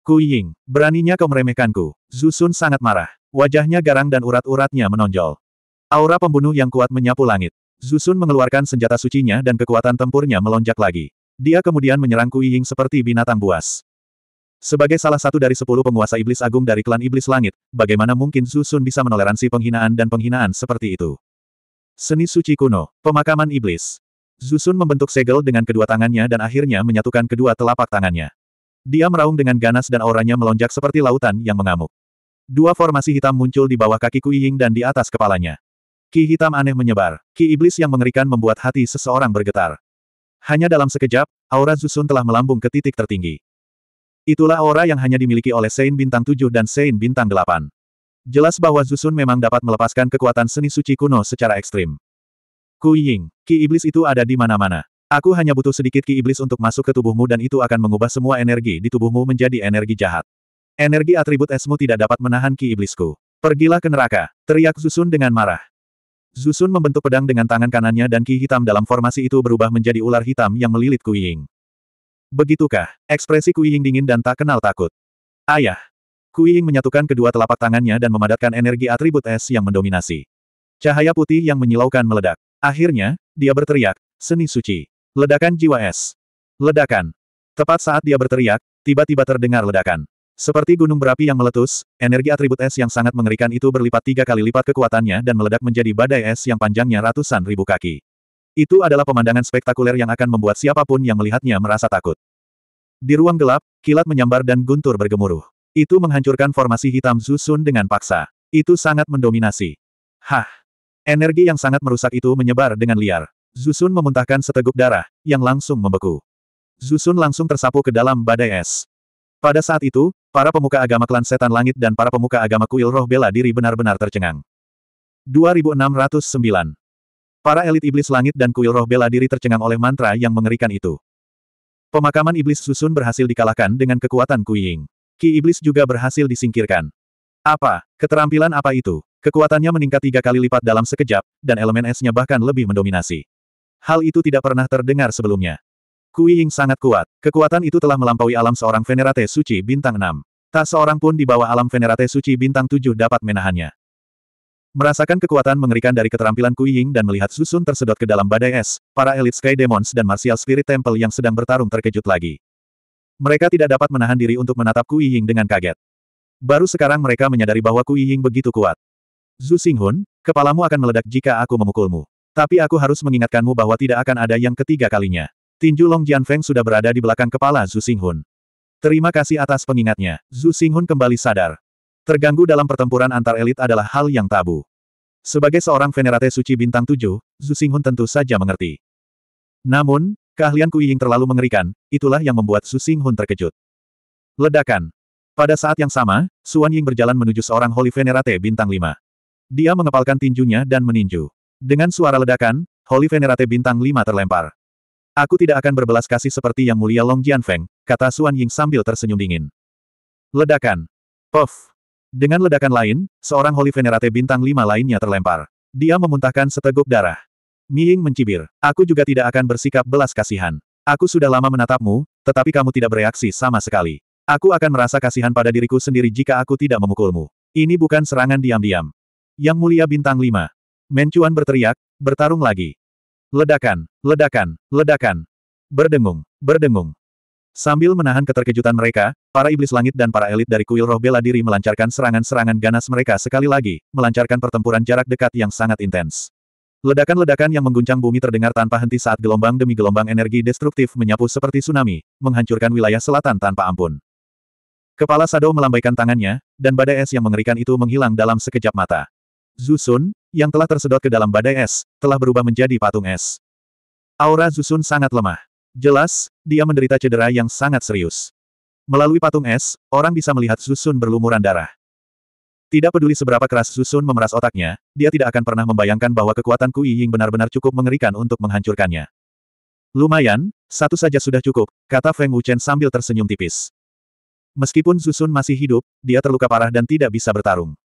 Kuying, beraninya kau meremehkanku. Zusun sangat marah. Wajahnya garang dan urat-uratnya menonjol. Aura pembunuh yang kuat menyapu langit. Zusun mengeluarkan senjata sucinya dan kekuatan tempurnya melonjak lagi. Dia kemudian menyerang Ku Ying seperti binatang buas. Sebagai salah satu dari sepuluh penguasa iblis agung dari klan iblis langit, bagaimana mungkin Zusun bisa menoleransi penghinaan dan penghinaan seperti itu? Seni suci kuno, pemakaman iblis. Zusun membentuk segel dengan kedua tangannya dan akhirnya menyatukan kedua telapak tangannya. Dia meraung dengan ganas dan auranya melonjak seperti lautan yang mengamuk. Dua formasi hitam muncul di bawah kaki Kui Ying dan di atas kepalanya. Ki hitam aneh menyebar, ki iblis yang mengerikan membuat hati seseorang bergetar. Hanya dalam sekejap, aura Zusun telah melambung ke titik tertinggi. Itulah aura yang hanya dimiliki oleh Sein Bintang 7 dan Sein Bintang 8. Jelas bahwa Zusun memang dapat melepaskan kekuatan seni suci kuno secara ekstrim. Ku Ki Iblis itu ada di mana-mana. Aku hanya butuh sedikit Ki Iblis untuk masuk ke tubuhmu dan itu akan mengubah semua energi di tubuhmu menjadi energi jahat. Energi atribut esmu tidak dapat menahan Ki Iblisku. Pergilah ke neraka, teriak Zusun dengan marah. Zusun membentuk pedang dengan tangan kanannya dan ki hitam dalam formasi itu berubah menjadi ular hitam yang melilit Kuying. Begitukah, ekspresi Kuiying dingin dan tak kenal takut. Ayah. Kuiying menyatukan kedua telapak tangannya dan memadatkan energi atribut es yang mendominasi. Cahaya putih yang menyilaukan meledak. Akhirnya, dia berteriak, seni suci. Ledakan jiwa es. Ledakan. Tepat saat dia berteriak, tiba-tiba terdengar ledakan. Seperti gunung berapi yang meletus, energi atribut es yang sangat mengerikan itu berlipat tiga kali lipat kekuatannya dan meledak menjadi badai es yang panjangnya ratusan ribu kaki. Itu adalah pemandangan spektakuler yang akan membuat siapapun yang melihatnya merasa takut. Di ruang gelap, kilat menyambar dan guntur bergemuruh. Itu menghancurkan formasi hitam Zusun dengan paksa. Itu sangat mendominasi. Hah! Energi yang sangat merusak itu menyebar dengan liar. Zusun memuntahkan seteguk darah, yang langsung membeku. Zusun langsung tersapu ke dalam badai es. Pada saat itu, para pemuka agama klan setan langit dan para pemuka agama kuil roh bela diri benar-benar tercengang. 2609 Para elit iblis langit dan kuil roh bela diri tercengang oleh mantra yang mengerikan itu. Pemakaman iblis susun berhasil dikalahkan dengan kekuatan Kuying. Ki iblis juga berhasil disingkirkan. Apa? Keterampilan apa itu? Kekuatannya meningkat tiga kali lipat dalam sekejap, dan elemen esnya bahkan lebih mendominasi. Hal itu tidak pernah terdengar sebelumnya. Kuying sangat kuat. Kekuatan itu telah melampaui alam seorang Venerate Suci bintang 6. Tak seorang pun di bawah alam Venerate Suci bintang 7 dapat menahannya. Merasakan kekuatan mengerikan dari keterampilan Kui Ying dan melihat susun tersedot ke dalam badai es, para elit Sky Demons dan Martial Spirit Temple yang sedang bertarung terkejut lagi. Mereka tidak dapat menahan diri untuk menatap Kui Ying dengan kaget. Baru sekarang mereka menyadari bahwa Kui Ying begitu kuat. Zhu Xinghun, kepalamu akan meledak jika aku memukulmu. Tapi aku harus mengingatkanmu bahwa tidak akan ada yang ketiga kalinya. Tinju Long Jianfeng sudah berada di belakang kepala Zhu Xinghun. Terima kasih atas pengingatnya. Zhu Xinghun kembali sadar. Terganggu dalam pertempuran antar elit adalah hal yang tabu. Sebagai seorang venerate suci bintang tujuh, Zhu Xinghun tentu saja mengerti. Namun, keahlian Kui Ying terlalu mengerikan, itulah yang membuat Zhu Xinghun terkejut. Ledakan. Pada saat yang sama, Suan Ying berjalan menuju seorang Holy Venerate bintang lima. Dia mengepalkan tinjunya dan meninju. Dengan suara ledakan, Holy Venerate bintang lima terlempar. Aku tidak akan berbelas kasih seperti yang mulia Long Jianfeng, kata Suan Ying sambil tersenyum dingin. Ledakan. Puff. Dengan ledakan lain, seorang Holy Venerate bintang lima lainnya terlempar. Dia memuntahkan seteguk darah. Ying mencibir, aku juga tidak akan bersikap belas kasihan. Aku sudah lama menatapmu, tetapi kamu tidak bereaksi sama sekali. Aku akan merasa kasihan pada diriku sendiri jika aku tidak memukulmu. Ini bukan serangan diam-diam. Yang mulia bintang lima. Mencuan berteriak, bertarung lagi. Ledakan, ledakan, ledakan. Berdengung, berdengung. Sambil menahan keterkejutan mereka, para iblis langit dan para elit dari kuil roh bela diri melancarkan serangan-serangan ganas mereka sekali lagi, melancarkan pertempuran jarak dekat yang sangat intens. Ledakan-ledakan yang mengguncang bumi terdengar tanpa henti saat gelombang demi gelombang energi destruktif menyapu seperti tsunami, menghancurkan wilayah selatan tanpa ampun. Kepala Sado melambaikan tangannya, dan badai es yang mengerikan itu menghilang dalam sekejap mata. Zusun, yang telah tersedot ke dalam badai es, telah berubah menjadi patung es. Aura Zusun sangat lemah. Jelas, dia menderita cedera yang sangat serius. Melalui patung es, orang bisa melihat susun berlumuran darah. Tidak peduli seberapa keras susun memeras otaknya, dia tidak akan pernah membayangkan bahwa kekuatan Kui Ying benar-benar cukup mengerikan untuk menghancurkannya. Lumayan, satu saja sudah cukup, kata Feng Wuchen sambil tersenyum tipis. Meskipun Susun masih hidup, dia terluka parah dan tidak bisa bertarung.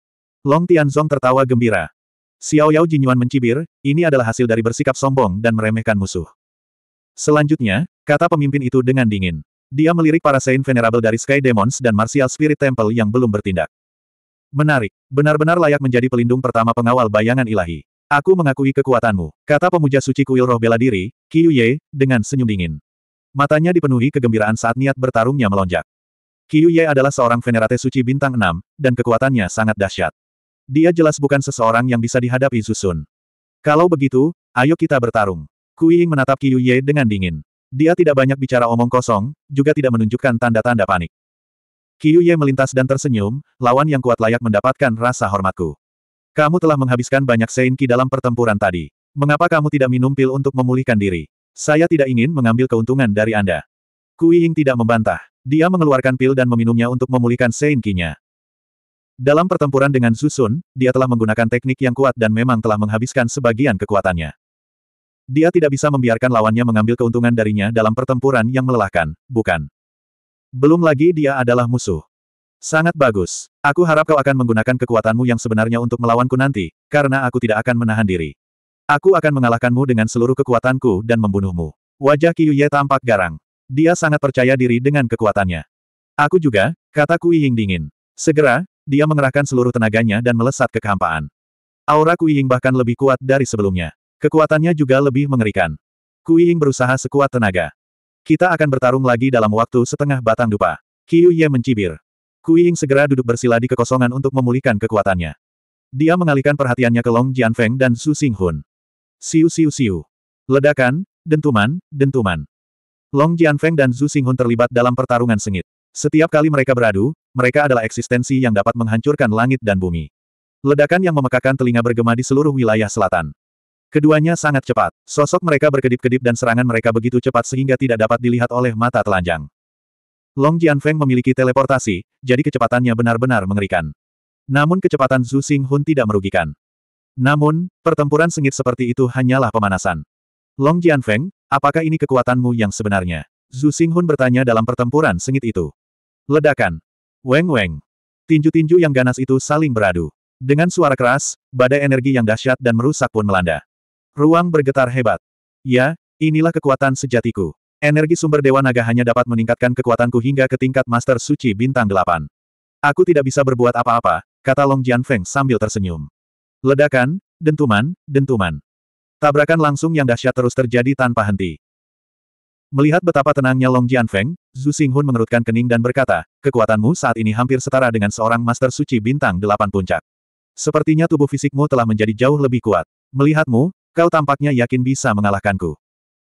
Long Tianzong tertawa gembira. Xiao Yao Jinyuan mencibir, ini adalah hasil dari bersikap sombong dan meremehkan musuh. Selanjutnya, kata pemimpin itu dengan dingin. Dia melirik para Saint Venerable dari Sky Demons dan Martial Spirit Temple yang belum bertindak. Menarik, benar-benar layak menjadi pelindung pertama pengawal bayangan ilahi. Aku mengakui kekuatanmu, kata pemuja suci kuil roh bela diri, Kyuye, dengan senyum dingin. Matanya dipenuhi kegembiraan saat niat bertarungnya melonjak. Kyuye adalah seorang venerate suci bintang enam, dan kekuatannya sangat dahsyat. Dia jelas bukan seseorang yang bisa dihadapi Susun. Kalau begitu, ayo kita bertarung. Kui Ying menatap Qiu Ye dengan dingin. Dia tidak banyak bicara omong kosong, juga tidak menunjukkan tanda-tanda panik. Qiu Ye melintas dan tersenyum, lawan yang kuat layak mendapatkan rasa hormatku. Kamu telah menghabiskan banyak Sein Qi dalam pertempuran tadi. Mengapa kamu tidak minum pil untuk memulihkan diri? Saya tidak ingin mengambil keuntungan dari Anda. Kui Ying tidak membantah. Dia mengeluarkan pil dan meminumnya untuk memulihkan Sein qi Dalam pertempuran dengan Susun, dia telah menggunakan teknik yang kuat dan memang telah menghabiskan sebagian kekuatannya. Dia tidak bisa membiarkan lawannya mengambil keuntungan darinya dalam pertempuran yang melelahkan, bukan? Belum lagi dia adalah musuh. Sangat bagus. Aku harap kau akan menggunakan kekuatanmu yang sebenarnya untuk melawanku nanti, karena aku tidak akan menahan diri. Aku akan mengalahkanmu dengan seluruh kekuatanku dan membunuhmu. Wajah Kyuye tampak garang. Dia sangat percaya diri dengan kekuatannya. Aku juga, kata Kui Ying dingin. Segera, dia mengerahkan seluruh tenaganya dan melesat ke kehampaan. Aura Kui Ying bahkan lebih kuat dari sebelumnya. Kekuatannya juga lebih mengerikan. Kui Ying berusaha sekuat tenaga. Kita akan bertarung lagi dalam waktu setengah batang dupa. Qiu Ye mencibir. Kui Ying segera duduk bersila di kekosongan untuk memulihkan kekuatannya. Dia mengalihkan perhatiannya ke Long Jianfeng dan Su Xinghun. Siu siu siu. Ledakan, dentuman, dentuman. Long Jianfeng dan Zhu Xinghun terlibat dalam pertarungan sengit. Setiap kali mereka beradu, mereka adalah eksistensi yang dapat menghancurkan langit dan bumi. Ledakan yang memekakan telinga bergema di seluruh wilayah selatan. Keduanya sangat cepat. Sosok mereka berkedip-kedip dan serangan mereka begitu cepat sehingga tidak dapat dilihat oleh mata telanjang. Long Jianfeng memiliki teleportasi, jadi kecepatannya benar-benar mengerikan. Namun kecepatan Zhu Xinghun tidak merugikan. Namun, pertempuran sengit seperti itu hanyalah pemanasan. Long Jianfeng, apakah ini kekuatanmu yang sebenarnya? Zhu Xinghun bertanya dalam pertempuran sengit itu. Ledakan. Weng-weng. Tinju-tinju yang ganas itu saling beradu. Dengan suara keras, badai energi yang dahsyat dan merusak pun melanda. Ruang bergetar hebat. Ya, inilah kekuatan sejatiku. Energi sumber Dewa Naga hanya dapat meningkatkan kekuatanku hingga ke tingkat Master Suci Bintang 8. Aku tidak bisa berbuat apa-apa, kata Long Jianfeng sambil tersenyum. Ledakan, dentuman, dentuman. Tabrakan langsung yang dahsyat terus terjadi tanpa henti. Melihat betapa tenangnya Long Jianfeng, Zhu Xinghun mengerutkan kening dan berkata, kekuatanmu saat ini hampir setara dengan seorang Master Suci Bintang 8 Puncak. Sepertinya tubuh fisikmu telah menjadi jauh lebih kuat. Melihatmu, Kau tampaknya yakin bisa mengalahkanku.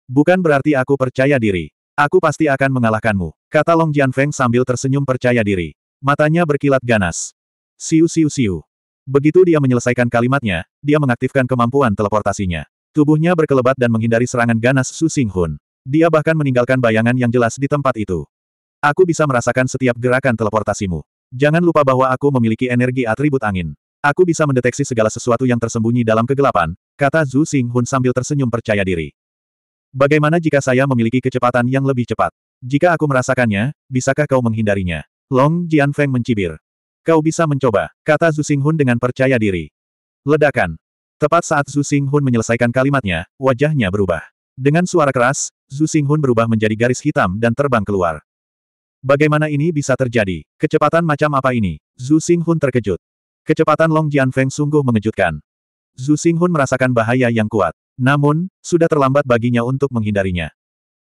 Bukan berarti aku percaya diri. Aku pasti akan mengalahkanmu, kata Long Jianfeng sambil tersenyum percaya diri. Matanya berkilat ganas. Siu siu siu. Begitu dia menyelesaikan kalimatnya, dia mengaktifkan kemampuan teleportasinya. Tubuhnya berkelebat dan menghindari serangan ganas Su Sing Dia bahkan meninggalkan bayangan yang jelas di tempat itu. Aku bisa merasakan setiap gerakan teleportasimu. Jangan lupa bahwa aku memiliki energi atribut angin. Aku bisa mendeteksi segala sesuatu yang tersembunyi dalam kegelapan, kata Zhu Xinghun sambil tersenyum percaya diri. Bagaimana jika saya memiliki kecepatan yang lebih cepat? Jika aku merasakannya, bisakah kau menghindarinya? Long Jian Feng mencibir. Kau bisa mencoba, kata Zhu Xinghun dengan percaya diri. Ledakan. Tepat saat Zhu Xinghun menyelesaikan kalimatnya, wajahnya berubah. Dengan suara keras, Zhu Xinghun berubah menjadi garis hitam dan terbang keluar. Bagaimana ini bisa terjadi? Kecepatan macam apa ini? Zhu Xinghun terkejut. Kecepatan Long Jianfeng sungguh mengejutkan. Zhu Xinghun merasakan bahaya yang kuat. Namun, sudah terlambat baginya untuk menghindarinya.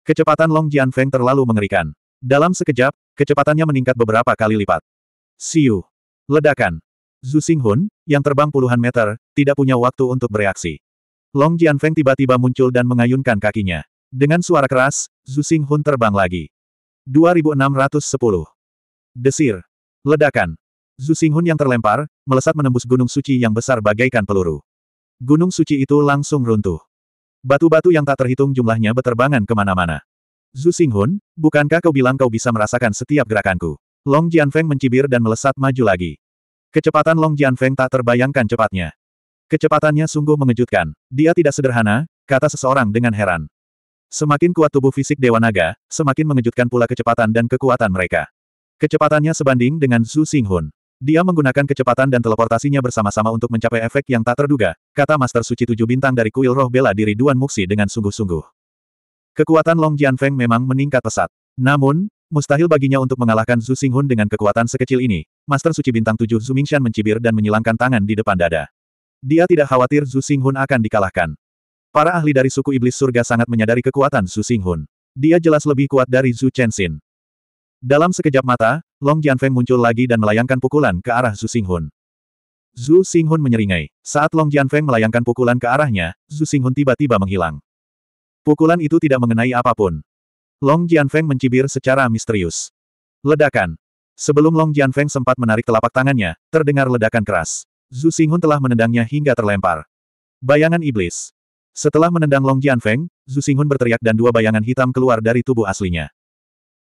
Kecepatan Long Jianfeng terlalu mengerikan. Dalam sekejap, kecepatannya meningkat beberapa kali lipat. Siu. Ledakan. Zhu Xinghun, yang terbang puluhan meter, tidak punya waktu untuk bereaksi. Long Jianfeng tiba-tiba muncul dan mengayunkan kakinya. Dengan suara keras, Zhu Xinghun terbang lagi. 2610. Desir. Ledakan. Zhu Xinghun yang terlempar, melesat menembus gunung suci yang besar bagaikan peluru. Gunung suci itu langsung runtuh. Batu-batu yang tak terhitung jumlahnya beterbangan kemana-mana. Zhu Xinghun, bukankah kau bilang kau bisa merasakan setiap gerakanku? Long Jianfeng mencibir dan melesat maju lagi. Kecepatan Long Jianfeng tak terbayangkan cepatnya. Kecepatannya sungguh mengejutkan. Dia tidak sederhana, kata seseorang dengan heran. Semakin kuat tubuh fisik Dewa Naga, semakin mengejutkan pula kecepatan dan kekuatan mereka. Kecepatannya sebanding dengan Zhu Xinghun. Dia menggunakan kecepatan dan teleportasinya bersama-sama untuk mencapai efek yang tak terduga, kata Master Suci Tujuh Bintang dari kuil roh bela diri Duan Muxi dengan sungguh-sungguh. Kekuatan Long Jian Feng memang meningkat pesat. Namun, mustahil baginya untuk mengalahkan Zhu Xinghun dengan kekuatan sekecil ini. Master Suci Bintang Tujuh Zumingshan mencibir dan menyilangkan tangan di depan dada. Dia tidak khawatir Zhu Xinghun akan dikalahkan. Para ahli dari suku iblis surga sangat menyadari kekuatan Zhu Xinghun. Dia jelas lebih kuat dari Zhu Chenxin. Dalam sekejap mata, Long Jianfeng muncul lagi dan melayangkan pukulan ke arah Zhu Xinghun. Zhu Xinghun menyeringai. Saat Long Jianfeng melayangkan pukulan ke arahnya, Zhu Xinghun tiba-tiba menghilang. Pukulan itu tidak mengenai apapun. Long Jianfeng mencibir secara misterius. Ledakan. Sebelum Long Jianfeng sempat menarik telapak tangannya, terdengar ledakan keras. Zhu Xinghun telah menendangnya hingga terlempar. Bayangan iblis. Setelah menendang Long Jianfeng, Zhu Xinghun berteriak dan dua bayangan hitam keluar dari tubuh aslinya.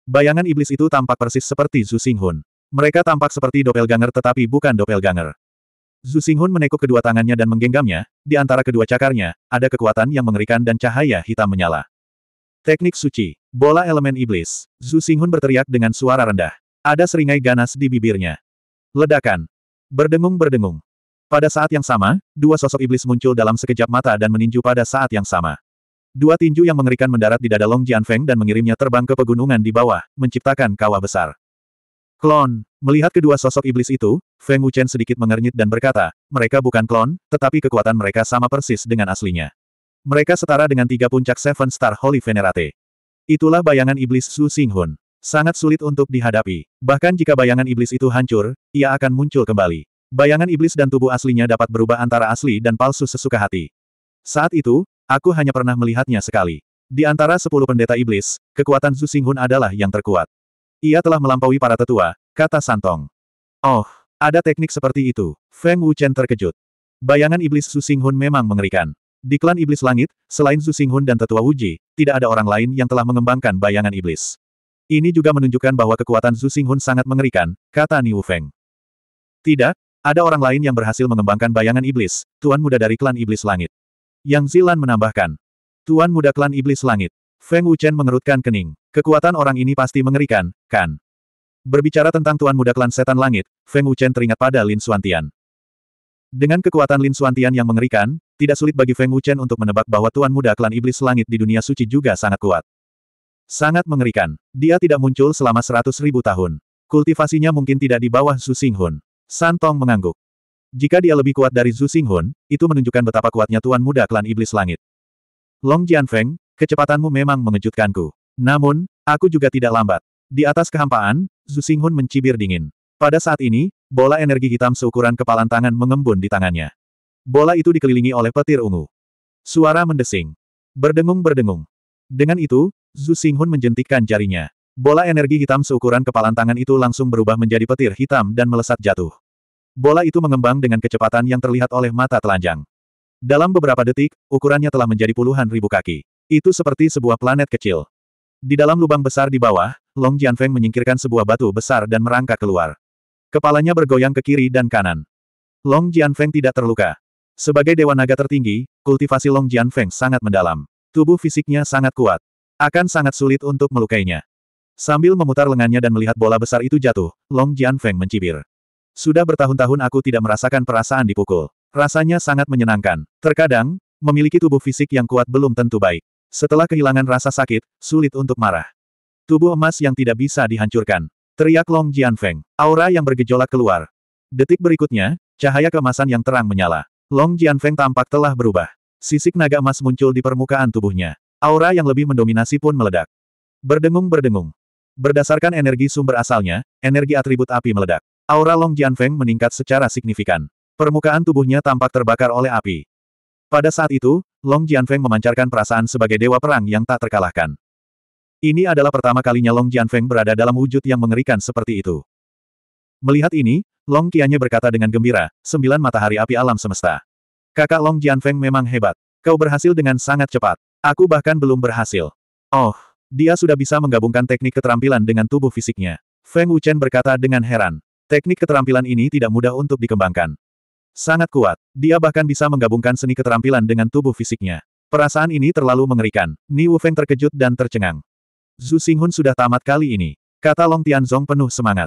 Bayangan iblis itu tampak persis seperti Zhu Xinghun. Mereka tampak seperti doppelganger tetapi bukan doppelganger. Zhu Xinghun menekuk kedua tangannya dan menggenggamnya, di antara kedua cakarnya, ada kekuatan yang mengerikan dan cahaya hitam menyala. Teknik suci, bola elemen iblis. Zhu Xinghun berteriak dengan suara rendah. Ada seringai ganas di bibirnya. Ledakan. Berdengung-berdengung. Pada saat yang sama, dua sosok iblis muncul dalam sekejap mata dan meninju pada saat yang sama. Dua tinju yang mengerikan mendarat di dada Long Jianfeng dan mengirimnya terbang ke pegunungan di bawah, menciptakan kawah besar. Klon, melihat kedua sosok iblis itu, Feng Wuchen sedikit mengernyit dan berkata, mereka bukan klon, tetapi kekuatan mereka sama persis dengan aslinya. Mereka setara dengan tiga puncak Seven Star Holy Venerate. Itulah bayangan iblis Su Xinghun. Sangat sulit untuk dihadapi. Bahkan jika bayangan iblis itu hancur, ia akan muncul kembali. Bayangan iblis dan tubuh aslinya dapat berubah antara asli dan palsu sesuka hati. Saat itu, Aku hanya pernah melihatnya sekali. Di antara sepuluh pendeta iblis, kekuatan Zhu Xinghun adalah yang terkuat. Ia telah melampaui para tetua, kata Santong. Oh, ada teknik seperti itu. Feng Wuchen terkejut. Bayangan iblis Zhu Xinghun memang mengerikan. Di klan iblis langit, selain Zhu Xinghun dan tetua Wuji, tidak ada orang lain yang telah mengembangkan bayangan iblis. Ini juga menunjukkan bahwa kekuatan Zhu Xinghun sangat mengerikan, kata Niu Feng. Tidak, ada orang lain yang berhasil mengembangkan bayangan iblis, tuan muda dari klan iblis langit. Yang Zilan menambahkan. Tuan muda klan iblis langit. Feng Wuchen mengerutkan kening. Kekuatan orang ini pasti mengerikan, kan? Berbicara tentang tuan muda klan setan langit, Feng Wuchen teringat pada Lin Suantian. Dengan kekuatan Lin Suantian yang mengerikan, tidak sulit bagi Feng Wuchen untuk menebak bahwa tuan muda klan iblis langit di dunia suci juga sangat kuat. Sangat mengerikan. Dia tidak muncul selama seratus ribu tahun. Kultivasinya mungkin tidak di bawah Su Xinghun. Santong mengangguk. Jika dia lebih kuat dari Zhu Xinghun, itu menunjukkan betapa kuatnya tuan muda klan iblis langit. Long Jianfeng, kecepatanmu memang mengejutkanku. Namun, aku juga tidak lambat. Di atas kehampaan, Zhu Xinghun mencibir dingin. Pada saat ini, bola energi hitam seukuran kepalan tangan mengembun di tangannya. Bola itu dikelilingi oleh petir ungu. Suara mendesing. Berdengung-berdengung. Dengan itu, Zhu Xinghun menjentikkan jarinya. Bola energi hitam seukuran kepalan tangan itu langsung berubah menjadi petir hitam dan melesat jatuh. Bola itu mengembang dengan kecepatan yang terlihat oleh mata telanjang. Dalam beberapa detik, ukurannya telah menjadi puluhan ribu kaki. Itu seperti sebuah planet kecil. Di dalam lubang besar di bawah, Long Jianfeng menyingkirkan sebuah batu besar dan merangkak keluar. Kepalanya bergoyang ke kiri dan kanan. Long Jianfeng tidak terluka. Sebagai dewa naga tertinggi, kultivasi Long Jianfeng sangat mendalam. Tubuh fisiknya sangat kuat. Akan sangat sulit untuk melukainya. Sambil memutar lengannya dan melihat bola besar itu jatuh, Long Jianfeng mencibir. Sudah bertahun-tahun aku tidak merasakan perasaan dipukul. Rasanya sangat menyenangkan. Terkadang, memiliki tubuh fisik yang kuat belum tentu baik. Setelah kehilangan rasa sakit, sulit untuk marah. Tubuh emas yang tidak bisa dihancurkan. Teriak Long Jianfeng. Aura yang bergejolak keluar. Detik berikutnya, cahaya kemasan yang terang menyala. Long Jianfeng tampak telah berubah. Sisik naga emas muncul di permukaan tubuhnya. Aura yang lebih mendominasi pun meledak. Berdengung-berdengung. Berdasarkan energi sumber asalnya, energi atribut api meledak. Aura Long Jianfeng meningkat secara signifikan. Permukaan tubuhnya tampak terbakar oleh api. Pada saat itu, Long Jianfeng memancarkan perasaan sebagai dewa perang yang tak terkalahkan. Ini adalah pertama kalinya Long Jianfeng berada dalam wujud yang mengerikan seperti itu. Melihat ini, Long Qianye berkata dengan gembira, sembilan matahari api alam semesta. Kakak Long Jianfeng memang hebat. Kau berhasil dengan sangat cepat. Aku bahkan belum berhasil. Oh, dia sudah bisa menggabungkan teknik keterampilan dengan tubuh fisiknya. Feng Wuchen berkata dengan heran. Teknik keterampilan ini tidak mudah untuk dikembangkan. Sangat kuat. Dia bahkan bisa menggabungkan seni keterampilan dengan tubuh fisiknya. Perasaan ini terlalu mengerikan. Ni Wufeng terkejut dan tercengang. Zhu Xinghun sudah tamat kali ini. Kata Long Tianzong penuh semangat.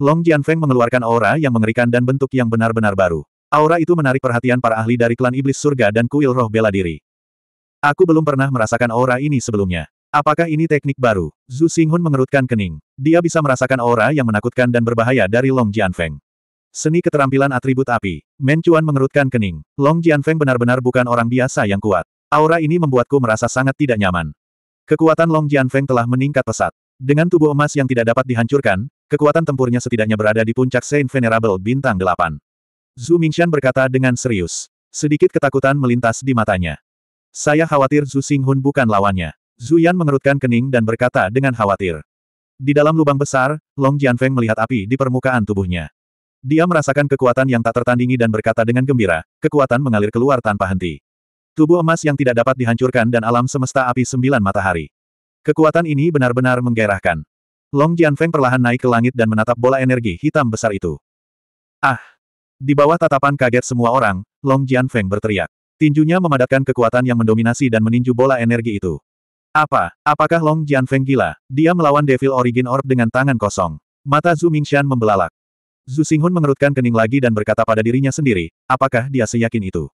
Long Jianfeng mengeluarkan aura yang mengerikan dan bentuk yang benar-benar baru. Aura itu menarik perhatian para ahli dari klan iblis surga dan kuil roh bela diri. Aku belum pernah merasakan aura ini sebelumnya. Apakah ini teknik baru? Zhu Xinghun mengerutkan kening. Dia bisa merasakan aura yang menakutkan dan berbahaya dari Long Jianfeng. Seni keterampilan atribut api. Men mengerutkan kening. Long Jianfeng benar-benar bukan orang biasa yang kuat. Aura ini membuatku merasa sangat tidak nyaman. Kekuatan Long Jianfeng telah meningkat pesat. Dengan tubuh emas yang tidak dapat dihancurkan, kekuatan tempurnya setidaknya berada di puncak Saint Venerable bintang 8. Zhu Mingshan berkata dengan serius. Sedikit ketakutan melintas di matanya. Saya khawatir Zhu Xinghun bukan lawannya. Zuyan mengerutkan kening dan berkata dengan khawatir. Di dalam lubang besar, Long Jianfeng melihat api di permukaan tubuhnya. Dia merasakan kekuatan yang tak tertandingi dan berkata dengan gembira, kekuatan mengalir keluar tanpa henti. Tubuh emas yang tidak dapat dihancurkan dan alam semesta api sembilan matahari. Kekuatan ini benar-benar menggairahkan. Long Jianfeng perlahan naik ke langit dan menatap bola energi hitam besar itu. Ah! Di bawah tatapan kaget semua orang, Long Jianfeng berteriak. Tinjunya memadatkan kekuatan yang mendominasi dan meninju bola energi itu. Apa? Apakah Long Jianfeng gila? Dia melawan Devil Origin Orb dengan tangan kosong. Mata Zhu Mingxian membelalak. Zhu Xinghun mengerutkan kening lagi dan berkata pada dirinya sendiri, apakah dia seyakin itu?